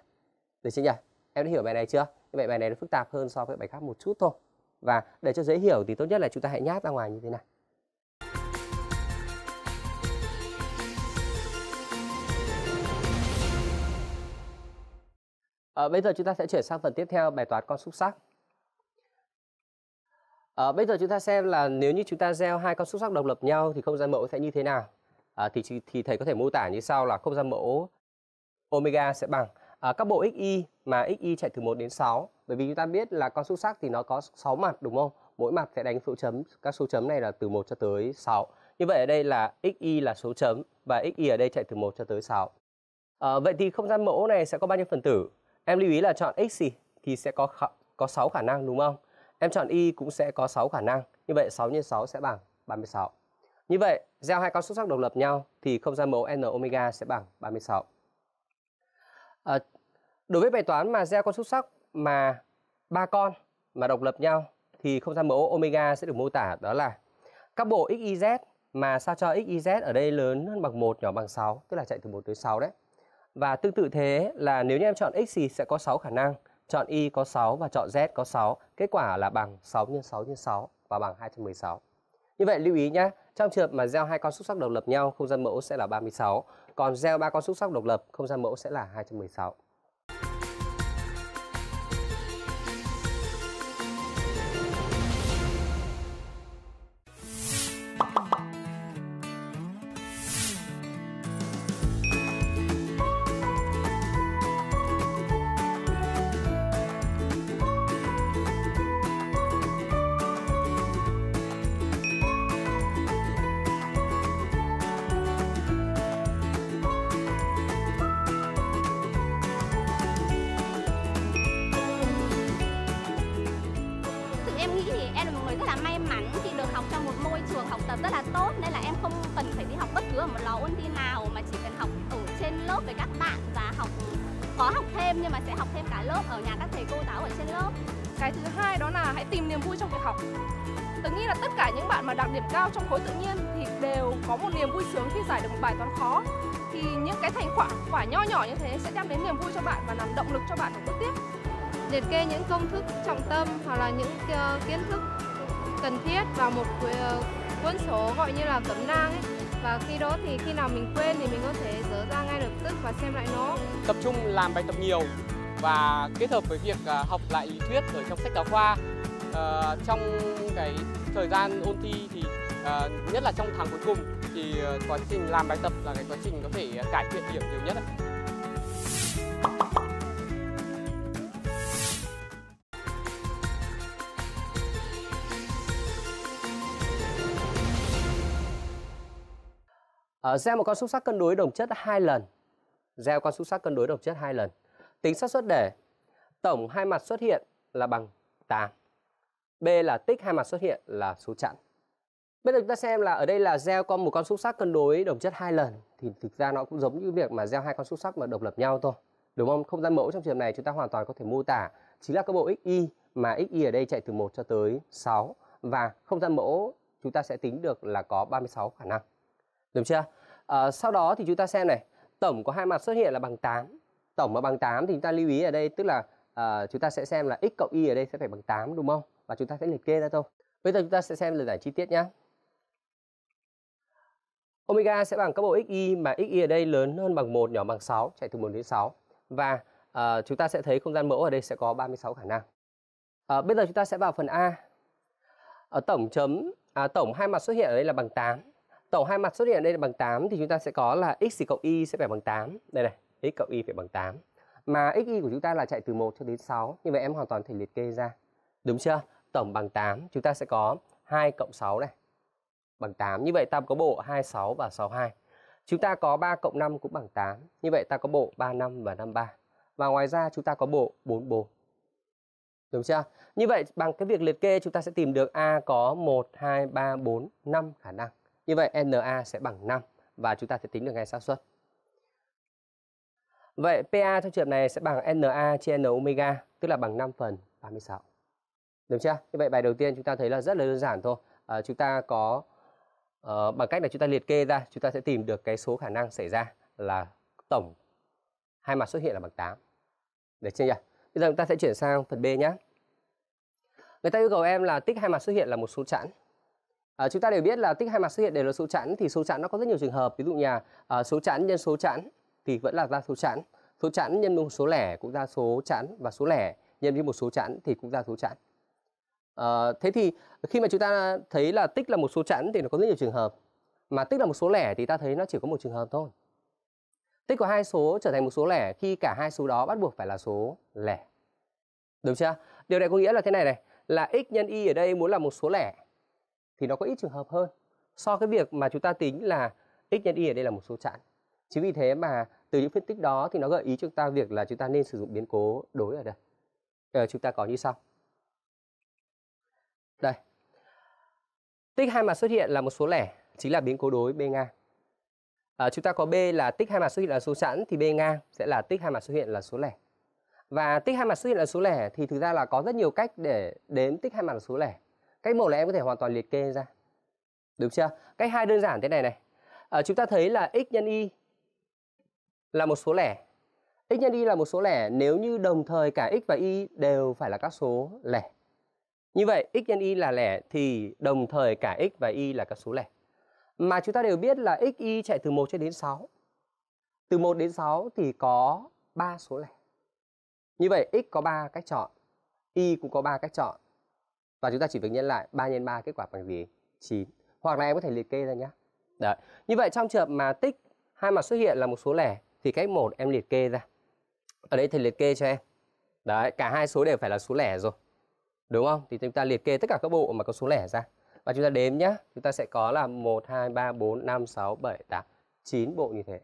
Được chưa nhỉ? Em đã hiểu bài này chưa? Vậy bài này nó phức tạp hơn so với bài khác một chút thôi. Và để cho dễ hiểu thì tốt nhất là chúng ta hãy nhát ra ngoài như thế này. À, bây giờ chúng ta sẽ chuyển sang phần tiếp theo bài toán con xúc sắc. À, ờ, bây giờ chúng ta xem là nếu như chúng ta gieo hai con xúc sắc độc lập nhau thì không gian mẫu sẽ như thế nào. À, thì thì thầy có thể mô tả như sau là không gian mẫu omega sẽ bằng à, các bộ xy mà xy chạy từ 1 đến 6 bởi vì chúng ta biết là con xúc sắc thì nó có 6 mặt đúng không? Mỗi mặt sẽ đánh số chấm, các số chấm này là từ 1 cho tới 6. Như vậy ở đây là xy là số chấm và xy ở đây chạy từ 1 cho tới 6. À, vậy thì không gian mẫu này sẽ có bao nhiêu phần tử? Em lưu ý là chọn x gì thì sẽ có có 6 khả năng đúng không? Em chọn y cũng sẽ có 6 khả năng. Như vậy 6 x 6 sẽ bằng 36. Như vậy, gieo hai con số giác độc lập nhau thì không gian mẫu n omega sẽ bằng 36. À, đối với bài toán mà gieo con số giác mà ba con mà độc lập nhau thì không gian mẫu omega sẽ được mô tả đó là các bộ xyz mà sao cho xyz ở đây lớn hơn bằng 1 nhỏ bằng 6, tức là chạy từ 1 tới 6 đấy. Và tương tự thế là nếu như em chọn x thì sẽ có 6 khả năng, chọn y có 6 và chọn z có 6, kết quả là bằng 6 x 6 x 6 và bằng 216. Như vậy lưu ý nhé, trong trường hợp mà gieo hai con xúc sắc độc lập nhau, không gian mẫu sẽ là 36, còn gieo ba con xúc sắc độc lập, không gian mẫu sẽ là 216. cô giáo ở trên lớp cái thứ hai đó là hãy tìm niềm vui trong việc học tớ nghĩ là tất cả những bạn mà đạt điểm cao trong khối tự nhiên thì đều có một niềm vui sướng khi giải được một bài toán khó thì những cái thành quả quả nho nhỏ như thế sẽ đem đến niềm vui cho bạn và làm động lực cho bạn để bước tiếp liệt kê những công thức trọng tâm hoặc là những ờ, kiến thức cần thiết vào một ờ, cuốn số gọi như là cấm nang ấy và khi đó thì khi nào mình quên thì mình có thể dỡ ra ngay lập tức và xem lại nó tập trung làm bài tập nhiều và kết hợp với việc à, học lại lý thuyết ở trong sách giáo khoa ờ, trong cái thời gian ôn thi thì ờ, nhất là trong tháng cuối cùng thì ờ, quá trình làm bài tập là cái quá trình có thể cải thiện điểm nhiều nhất ạ. gieo một con xúc sắc cân đối đồng chất hai lần gieo con xúc sắc cân đối đồng chất hai lần Tính xác suất để tổng hai mặt xuất hiện là bằng 8. B là tích hai mặt xuất hiện là số chẵn. Bây giờ chúng ta xem là ở đây là gieo con một con xúc sắc cân đối đồng chất hai lần thì thực ra nó cũng giống như việc mà gieo hai con xúc sắc mà độc lập nhau thôi. Đúng không? Không gian mẫu trong trường này chúng ta hoàn toàn có thể mô tả chính là các bộ xy mà xy ở đây chạy từ 1 cho tới 6 và không gian mẫu chúng ta sẽ tính được là có 36 khả năng. Được chưa? À, sau đó thì chúng ta xem này, tổng có hai mặt xuất hiện là bằng 8 tổng mà bằng 8 thì chúng ta lưu ý ở đây tức là uh, chúng ta sẽ xem là x cộng y ở đây sẽ phải bằng 8 đúng không? Và chúng ta sẽ liệt kê ra thôi. Bây giờ chúng ta sẽ xem lời giải chi tiết nhé. Omega sẽ bằng các bộ xy mà xy ở đây lớn hơn bằng 1, nhỏ bằng 6, chạy từ 1 đến 6. Và uh, chúng ta sẽ thấy không gian mẫu ở đây sẽ có 36 khả năng. Uh, bây giờ chúng ta sẽ vào phần A. Ở tổng chấm à, tổng hai mặt xuất hiện ở đây là bằng 8. Tổng hai mặt xuất hiện ở đây là bằng 8 thì chúng ta sẽ có là x cộng y sẽ phải bằng 8. Đây này, x cộng y phải bằng 8 mà x, y của chúng ta là chạy từ 1 cho đến 6 như vậy em hoàn toàn thể liệt kê ra đúng chưa tổng bằng 8 chúng ta sẽ có 2 cộng 6 này bằng 8 như vậy ta có bộ 26 và 62 chúng ta có 3 cộng 5 cũng bằng 8 như vậy ta có bộ 35 và 53 và ngoài ra chúng ta có bộ 44 đúng chưa như vậy bằng cái việc liệt kê chúng ta sẽ tìm được A có 1 2 3 4 5 khả năng như vậy NA sẽ bằng 5 và chúng ta sẽ tính được ngay xác suất Vậy PA trong trường hợp này sẽ bằng NA chia N omega, tức là bằng 5 phần 36. được chưa? Như vậy bài đầu tiên chúng ta thấy là rất là đơn giản thôi. À, chúng ta có à, bằng cách là chúng ta liệt kê ra, chúng ta sẽ tìm được cái số khả năng xảy ra là tổng hai mặt xuất hiện là bằng 8. Được chưa nhỉ? Bây giờ chúng ta sẽ chuyển sang phần B nhé. Người ta yêu cầu em là tích hai mặt xuất hiện là một số chẵn. À, chúng ta đều biết là tích hai mặt xuất hiện đều là số chẵn thì số chẵn nó có rất nhiều trường hợp ví dụ nhà là số chẵn nhân số chẵn thì vẫn là ra số chẵn số chẵn nhân với một số lẻ cũng ra số chẵn và số lẻ nhân với một số chẵn thì cũng ra số chẵn à, thế thì khi mà chúng ta thấy là tích là một số chẵn thì nó có rất nhiều trường hợp mà tích là một số lẻ thì ta thấy nó chỉ có một trường hợp thôi tích của hai số trở thành một số lẻ khi cả hai số đó bắt buộc phải là số lẻ đúng chưa điều này có nghĩa là thế này này là x nhân y ở đây muốn là một số lẻ thì nó có ít trường hợp hơn so với việc mà chúng ta tính là x nhân y ở đây là một số chẵn chính vì thế mà từ những phân tích đó thì nó gợi ý chúng ta việc là chúng ta nên sử dụng biến cố đối ở đây à, chúng ta có như sau đây tích hai mặt xuất hiện là một số lẻ chính là biến cố đối b ngang à, chúng ta có b là tích hai mặt xuất hiện là số sẵn thì b ngang sẽ là tích hai mặt xuất hiện là số lẻ và tích hai mặt xuất hiện là số lẻ thì thực ra là có rất nhiều cách để đếm tích hai mặt là số lẻ cách một là em có thể hoàn toàn liệt kê ra đúng chưa cách hai đơn giản thế này này à, chúng ta thấy là x nhân y là một số lẻ x nhân y là một số lẻ nếu như đồng thời cả x và y đều phải là các số lẻ như vậy x nhân y là lẻ thì đồng thời cả x và y là các số lẻ mà chúng ta đều biết là x y chạy từ 1 cho đến 6 từ 1 đến 6 thì có 3 số lẻ như vậy x có 3 cách chọn y cũng có 3 cách chọn và chúng ta chỉ việc nhân lại 3 nhân 3 kết quả bằng gì 9 hoặc là em có thể liệt kê ra nhé Đấy. Như vậy trong trường hợp mà tích hai mặt xuất hiện là một số lẻ thì cách một em liệt kê ra ở đây thầy liệt kê cho em đấy cả hai số đều phải là số lẻ rồi đúng không thì chúng ta liệt kê tất cả các bộ mà có số lẻ ra và chúng ta đếm nhá chúng ta sẽ có là một hai ba bốn năm sáu bảy tám chín bộ như thế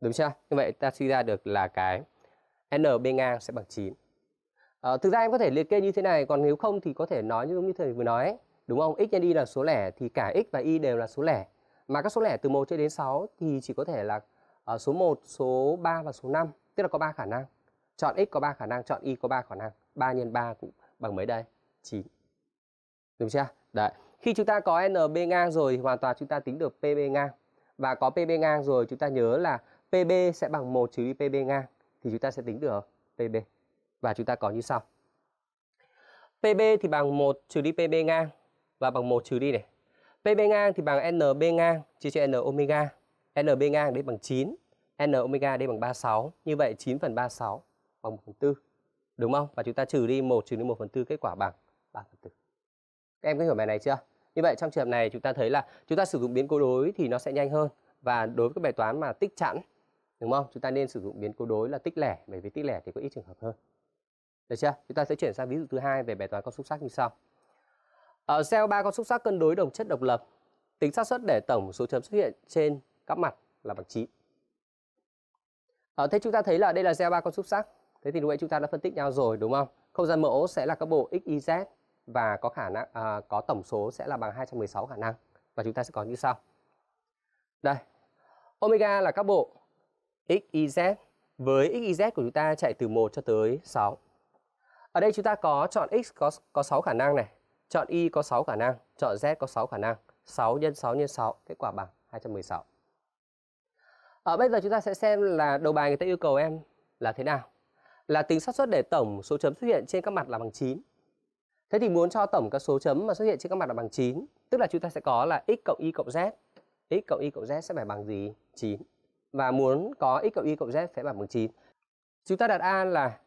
đúng chưa như vậy ta suy ra được là cái n bên ngang sẽ bằng chín à, thực ra em có thể liệt kê như thế này còn nếu không thì có thể nói như như thầy vừa nói ấy, đúng không x nhân y là số lẻ thì cả x và y đều là số lẻ mà các số lẻ từ 1 cho đến 6 thì chỉ có thể là à, số 1, số 3 và số 5 tức là có 3 khả năng chọn x có 3 khả năng chọn y có 3 khả năng 3 nhân 3 cũng bằng mấy đây 9 đúng chưa đấy khi chúng ta có NB ngang rồi hoàn toàn chúng ta tính được PB ngang và có PB ngang rồi chúng ta nhớ là PB sẽ bằng 1 trừ đi PB ngang thì chúng ta sẽ tính được PB và chúng ta có như sau PB thì bằng 1 trừ đi PB ngang và bằng 1 trừ đi này PB ngang thì bằng NB ngang chia cho N omega NB ngang đấy bằng 9, N omega đây bằng 36. Như vậy 9 phần 36 bằng 1 phần 4. Đúng không? Và chúng ta trừ đi 1 trừ đi 1 phần 4 kết quả bằng 3 phần 4. Các em có hiểu bài này chưa? Như vậy trong trường hợp này chúng ta thấy là chúng ta sử dụng biến cố đối thì nó sẽ nhanh hơn. Và đối với các bài toán mà tích chẵn, đúng không? Chúng ta nên sử dụng biến cố đối là tích lẻ bởi vì tích lẻ thì có ít trường hợp hơn. Được chưa? Chúng ta sẽ chuyển sang ví dụ thứ hai về bài toán con xúc xắc như sau. Ở ờ, cell 3 con xúc xắc cân đối đồng chất độc lập, tính xác suất để tổng số chấm xuất hiện trên các mặt là bằng 9. Ở ờ, thế chúng ta thấy là đây là gieo ba con xúc sắc. Thế thì lúc nãy chúng ta đã phân tích nhau rồi đúng không? Không gian mẫu sẽ là các bộ x, y, z và có khả năng à, có tổng số sẽ là bằng 216 khả năng và chúng ta sẽ có như sau. Đây. Omega là các bộ x, y, z với x, y, z của chúng ta chạy từ 1 cho tới 6. Ở đây chúng ta có chọn x có có 6 khả năng này, chọn y có 6 khả năng, chọn z có 6 khả năng. 6 x 6 x 6 kết quả bằng 216 ở ờ, bây giờ chúng ta sẽ xem là đầu bài người ta yêu cầu em là thế nào là tính xác suất để tổng số chấm xuất hiện trên các mặt là bằng 9 thế thì muốn cho tổng các số chấm mà xuất hiện trên các mặt là bằng 9 tức là chúng ta sẽ có là x cộng y cộng z x cộng y cộng z sẽ phải bằng gì 9 và muốn có x cộng y cộng z sẽ bằng bằng 9 chúng ta đặt a là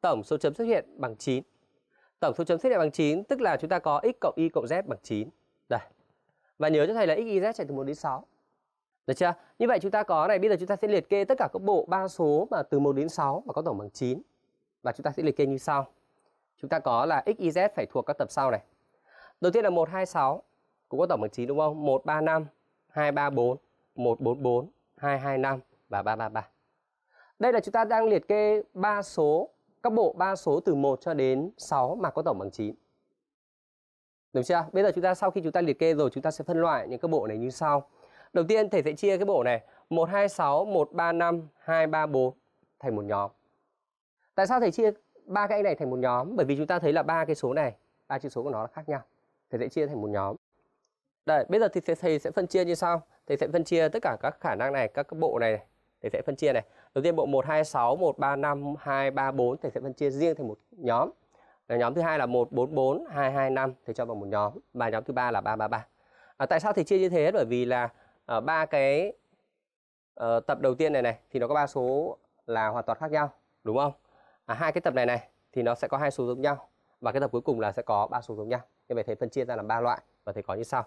tổng số chấm xuất hiện bằng 9 tổng số chấm xuất hiện bằng 9 tức là chúng ta có x cộng y cộng z bằng 9 đây và nhớ cho thầy là x y z chạy từ 1 đến 6 được chưa? Như vậy chúng ta có này, bây giờ chúng ta sẽ liệt kê tất cả các bộ ba số mà từ 1 đến 6 và có tổng bằng 9. Và chúng ta sẽ liệt kê như sau. Chúng ta có là x, y, z phải thuộc các tập sau này. Đầu tiên là 1, 2, 6 cũng có tổng bằng 9 đúng không? 1, 3, 5, 2, 3, 4, 1, 4, 4, 2, 2, 5 và 3, 3, 3. Đây là chúng ta đang liệt kê ba số, các bộ ba số từ 1 cho đến 6 mà có tổng bằng 9. Đúng chưa? Bây giờ chúng ta sau khi chúng ta liệt kê rồi chúng ta sẽ phân loại những các bộ này như sau Đầu tiên thầy sẽ chia cái bộ này 126, 135, 234 thành một nhóm. Tại sao thầy chia ba cái anh này thành một nhóm? Bởi vì chúng ta thấy là ba cái số này, ba chữ số của nó là khác nhau. Thầy sẽ chia thành một nhóm. Đây, bây giờ thì thầy, thầy sẽ phân chia như sau. Thầy sẽ phân chia tất cả các khả năng này, các cái bộ này, này. Thầy sẽ phân chia này. Đầu tiên bộ 126, 135, 234 thầy sẽ phân chia riêng thành một nhóm. Và nhóm thứ hai là 144, 225 thầy cho vào một nhóm và nhóm thứ ba là 333. À, tại sao thầy chia như thế? Bởi vì là Ờ, ba cái uh, tập đầu tiên này này thì nó có ba số là hoàn toàn khác nhau đúng không à, hai cái tập này này thì nó sẽ có hai số giống nhau và cái tập cuối cùng là sẽ có ba số giống nhau như vậy thầy phân chia ra làm ba loại và thầy có như sau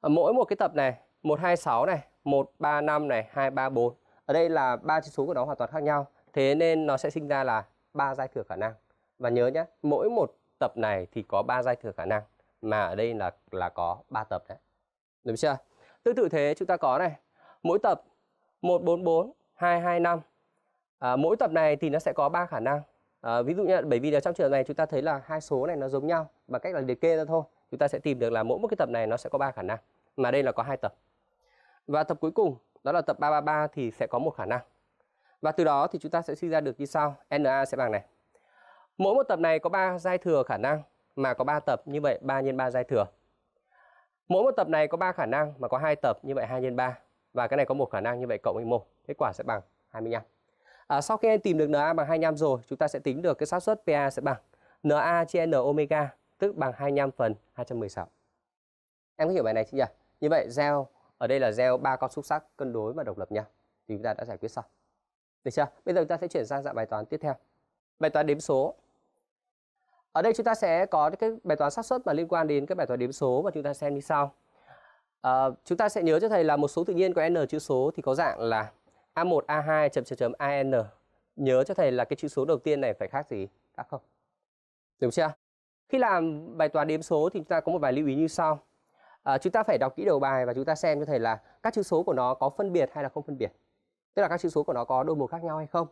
à, mỗi một cái tập này 126 này 135 này 234 ở đây là ba chữ số của nó hoàn toàn khác nhau thế nên nó sẽ sinh ra là ba giai thừa khả năng và nhớ nhé mỗi một tập này thì có ba giai thừa khả năng mà ở đây là là có ba tập đấy đúng chưa Tương tự thế chúng ta có này, mỗi tập 144, 225. À, mỗi tập này thì nó sẽ có 3 khả năng. À, ví dụ như bởi vì là trong trường này chúng ta thấy là hai số này nó giống nhau bằng cách là liệt kê ra thôi. Chúng ta sẽ tìm được là mỗi một cái tập này nó sẽ có 3 khả năng. Mà đây là có hai tập. Và tập cuối cùng đó là tập 333 thì sẽ có một khả năng. Và từ đó thì chúng ta sẽ suy ra được như sau, NA sẽ bằng này. Mỗi một tập này có 3 giai thừa khả năng mà có 3 tập như vậy 3 nhân 3 giai thừa Mỗi một tập này có 3 khả năng mà có hai tập như vậy 2 x 3 và cái này có một khả năng như vậy cộng với 1, kết quả sẽ bằng 25. À, sau khi em tìm được Na bằng 25 rồi, chúng ta sẽ tính được cái xác suất Pa sẽ bằng Na chia N omega tức bằng 25 phần 216. Em có hiểu bài này chưa nhỉ? Như vậy gieo ở đây là gieo ba con xúc sắc cân đối và độc lập nhau thì chúng ta đã giải quyết xong. Được chưa? Bây giờ chúng ta sẽ chuyển sang dạng bài toán tiếp theo. Bài toán đếm số ở đây chúng ta sẽ có cái bài toán xác suất mà liên quan đến cái bài toán đếm số mà chúng ta xem như sau. À, chúng ta sẽ nhớ cho thầy là một số tự nhiên có n chữ số thì có dạng là a1, a2, chấm chấm chấm an. Nhớ cho thầy là cái chữ số đầu tiên này phải khác gì? Khác không? Đúng chưa? Khi làm bài toán đếm số thì chúng ta có một vài lưu ý như sau. À, chúng ta phải đọc kỹ đầu bài và chúng ta xem cho thầy là các chữ số của nó có phân biệt hay là không phân biệt. Tức là các chữ số của nó có đôi màu khác nhau hay không?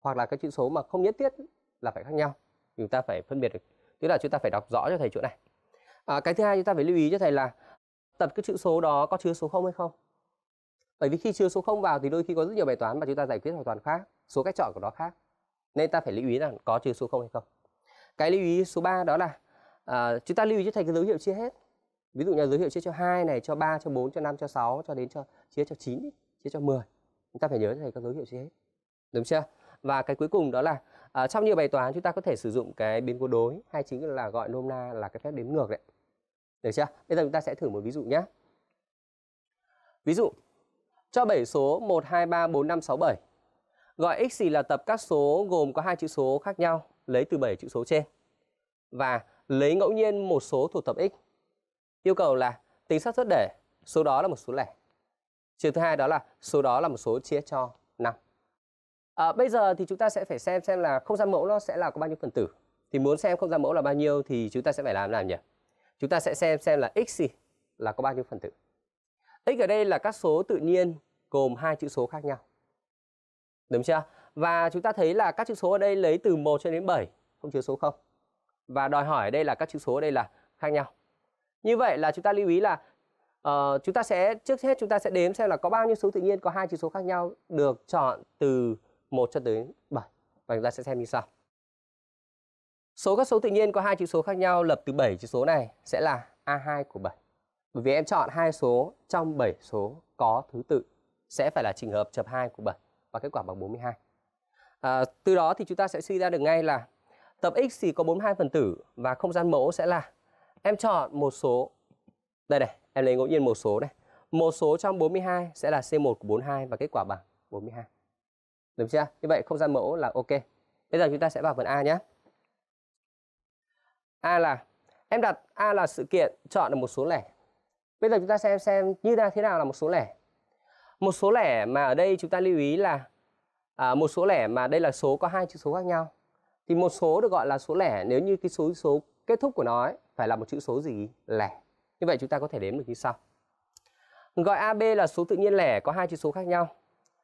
Hoặc là các chữ số mà không nhất thiết là phải khác nhau chúng ta phải phân biệt được tức là chúng ta phải đọc rõ cho thầy chỗ này à, cái thứ hai chúng ta phải lưu ý cho thầy là tập cái chữ số đó có chứa số không hay không bởi vì khi chứa số không vào thì đôi khi có rất nhiều bài toán mà chúng ta giải quyết hoàn toàn khác số cách chọn của nó khác nên ta phải lưu ý là có chứa số không hay không cái lưu ý số 3 đó là à, chúng ta lưu ý cho thầy cái dấu hiệu chia hết ví dụ như dấu hiệu chia cho 2 này cho 3 cho 4 cho 5 cho 6 cho đến cho chia cho 9 chia cho 10 chúng ta phải nhớ cho thầy các dấu hiệu chia hết đúng chưa và cái cuối cùng đó là à, trong nhiều bài toán chúng ta có thể sử dụng cái biến cố đối hay chính là gọi nôm na là cái phép đếm ngược đấy được chưa bây giờ chúng ta sẽ thử một ví dụ nhé ví dụ cho bảy số 1, 2, 3, 4, 5, 6, 7 gọi x là tập các số gồm có hai chữ số khác nhau lấy từ 7 chữ số trên và lấy ngẫu nhiên một số thuộc tập x yêu cầu là tính xác suất để số đó là một số lẻ trường thứ hai đó là số đó là một số chia cho 5 À, bây giờ thì chúng ta sẽ phải xem xem là không gian mẫu nó sẽ là có bao nhiêu phần tử. Thì muốn xem không gian mẫu là bao nhiêu thì chúng ta sẽ phải làm làm nhỉ? Chúng ta sẽ xem xem là x gì là có bao nhiêu phần tử. x ở đây là các số tự nhiên gồm hai chữ số khác nhau. Đúng chưa? Và chúng ta thấy là các chữ số ở đây lấy từ 1 cho đến 7, không chứa số 0. Và đòi hỏi ở đây là các chữ số ở đây là khác nhau. Như vậy là chúng ta lưu ý là uh, chúng ta sẽ trước hết chúng ta sẽ đếm xem là có bao nhiêu số tự nhiên có hai chữ số khác nhau được chọn từ 1 cho tới 7 và chúng ta sẽ xem như sau. Số các số tự nhiên có hai chữ số khác nhau lập từ 7 chữ số này sẽ là A2 của 7. Bởi vì em chọn hai số trong 7 số có thứ tự sẽ phải là trình hợp chập 2 của 7 và kết quả bằng 42. À, từ đó thì chúng ta sẽ suy ra được ngay là tập x thì có 42 phần tử và không gian mẫu sẽ là em chọn một số đây này, em lấy ngẫu nhiên một số này. Một số trong 42 sẽ là C1 của 42 và kết quả bằng 42. Được chưa? Như vậy không gian mẫu là ok. Bây giờ chúng ta sẽ vào phần A nhé. A là em đặt A là sự kiện chọn là một số lẻ. Bây giờ chúng ta xem xem như ra thế nào là một số lẻ. Một số lẻ mà ở đây chúng ta lưu ý là à, một số lẻ mà đây là số có hai chữ số khác nhau. Thì một số được gọi là số lẻ nếu như cái số số kết thúc của nó ấy, phải là một chữ số gì lẻ. Như vậy chúng ta có thể đếm được như sau. Gọi AB là số tự nhiên lẻ có hai chữ số khác nhau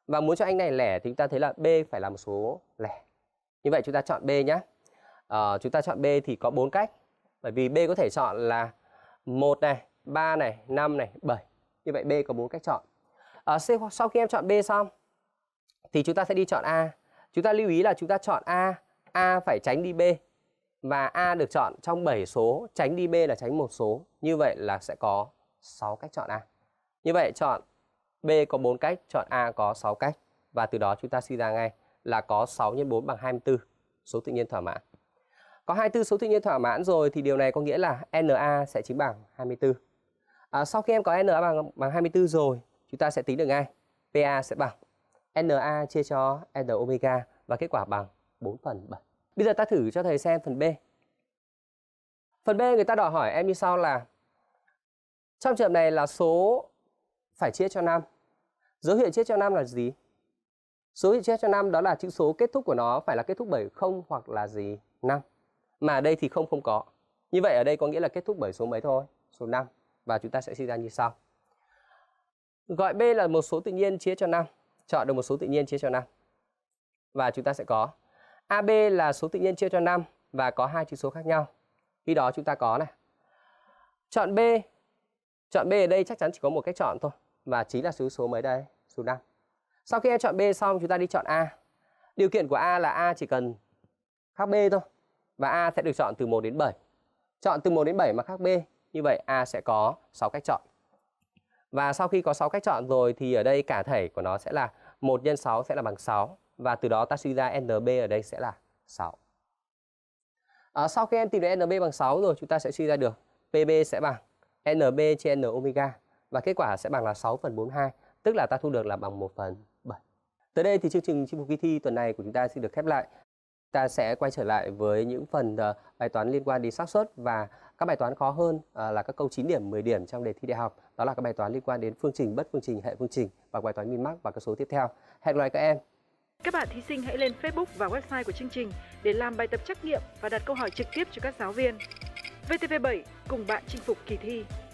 và muốn cho anh này lẻ thì chúng ta thấy là B phải là một số lẻ. Như vậy chúng ta chọn B nhé. À, ờ, chúng ta chọn B thì có bốn cách. Bởi vì B có thể chọn là một này, 3 này, 5 này, 7. Như vậy B có bốn cách chọn. À, sau khi em chọn B xong thì chúng ta sẽ đi chọn A. Chúng ta lưu ý là chúng ta chọn A, A phải tránh đi B và A được chọn trong 7 số, tránh đi B là tránh một số. Như vậy là sẽ có 6 cách chọn A. Như vậy chọn B có 4 cách, chọn A có 6 cách. Và từ đó chúng ta suy ra ngay là có 6 x 4 bằng 24, số tự nhiên thỏa mãn. Có 24 số tự nhiên thỏa mãn rồi thì điều này có nghĩa là NA sẽ chính bằng 24. À, sau khi em có NA bằng, bằng 24 rồi, chúng ta sẽ tính được ngay. PA sẽ bằng NA chia cho N omega và kết quả bằng 4 phần 7. Bây giờ ta thử cho thầy xem phần B. Phần B người ta đòi hỏi em như sau là trong trường hợp này là số phải chia cho năm Dấu hiệu chia cho năm là gì? Số hiệu chia cho năm đó là chữ số kết thúc của nó phải là kết thúc bởi 0 hoặc là gì? 5. Mà ở đây thì không không có. Như vậy ở đây có nghĩa là kết thúc bởi số mấy thôi? Số 5. Và chúng ta sẽ suy ra như sau. Gọi B là một số tự nhiên chia cho 5. Chọn được một số tự nhiên chia cho 5. Và chúng ta sẽ có AB là số tự nhiên chia cho 5 và có hai chữ số khác nhau. Khi đó chúng ta có này. Chọn B. Chọn B ở đây chắc chắn chỉ có một cách chọn thôi và chính là số số mới đây, số 5. Sau khi em chọn B xong chúng ta đi chọn A. Điều kiện của A là A chỉ cần khác B thôi và A sẽ được chọn từ 1 đến 7. Chọn từ 1 đến 7 mà khác B, như vậy A sẽ có 6 cách chọn. Và sau khi có 6 cách chọn rồi thì ở đây cả thể của nó sẽ là 1 x 6 sẽ là bằng 6 và từ đó ta suy ra NB ở đây sẽ là 6. À, ờ, sau khi em tìm được NB bằng 6 rồi chúng ta sẽ suy ra được PB sẽ bằng NB trên N omega và kết quả sẽ bằng là 6 phần 42, tức là ta thu được là bằng 1 phần 7. Tới đây thì chương trình chinh phục kỳ thi tuần này của chúng ta xin được khép lại. Ta sẽ quay trở lại với những phần ờ, bài toán liên quan đến xác suất và các bài toán khó hơn ờ, là các câu 9 điểm, 10 điểm trong đề thi đại học. Đó là các bài toán liên quan đến phương trình, bất phương trình, hệ phương trình và bài toán min max và các số tiếp theo. Hẹn gặp lại các em. Các bạn thí sinh hãy lên Facebook và website của chương trình để làm bài tập trắc nghiệm và đặt câu hỏi trực tiếp cho các giáo viên. VTV7 cùng bạn chinh phục kỳ thi.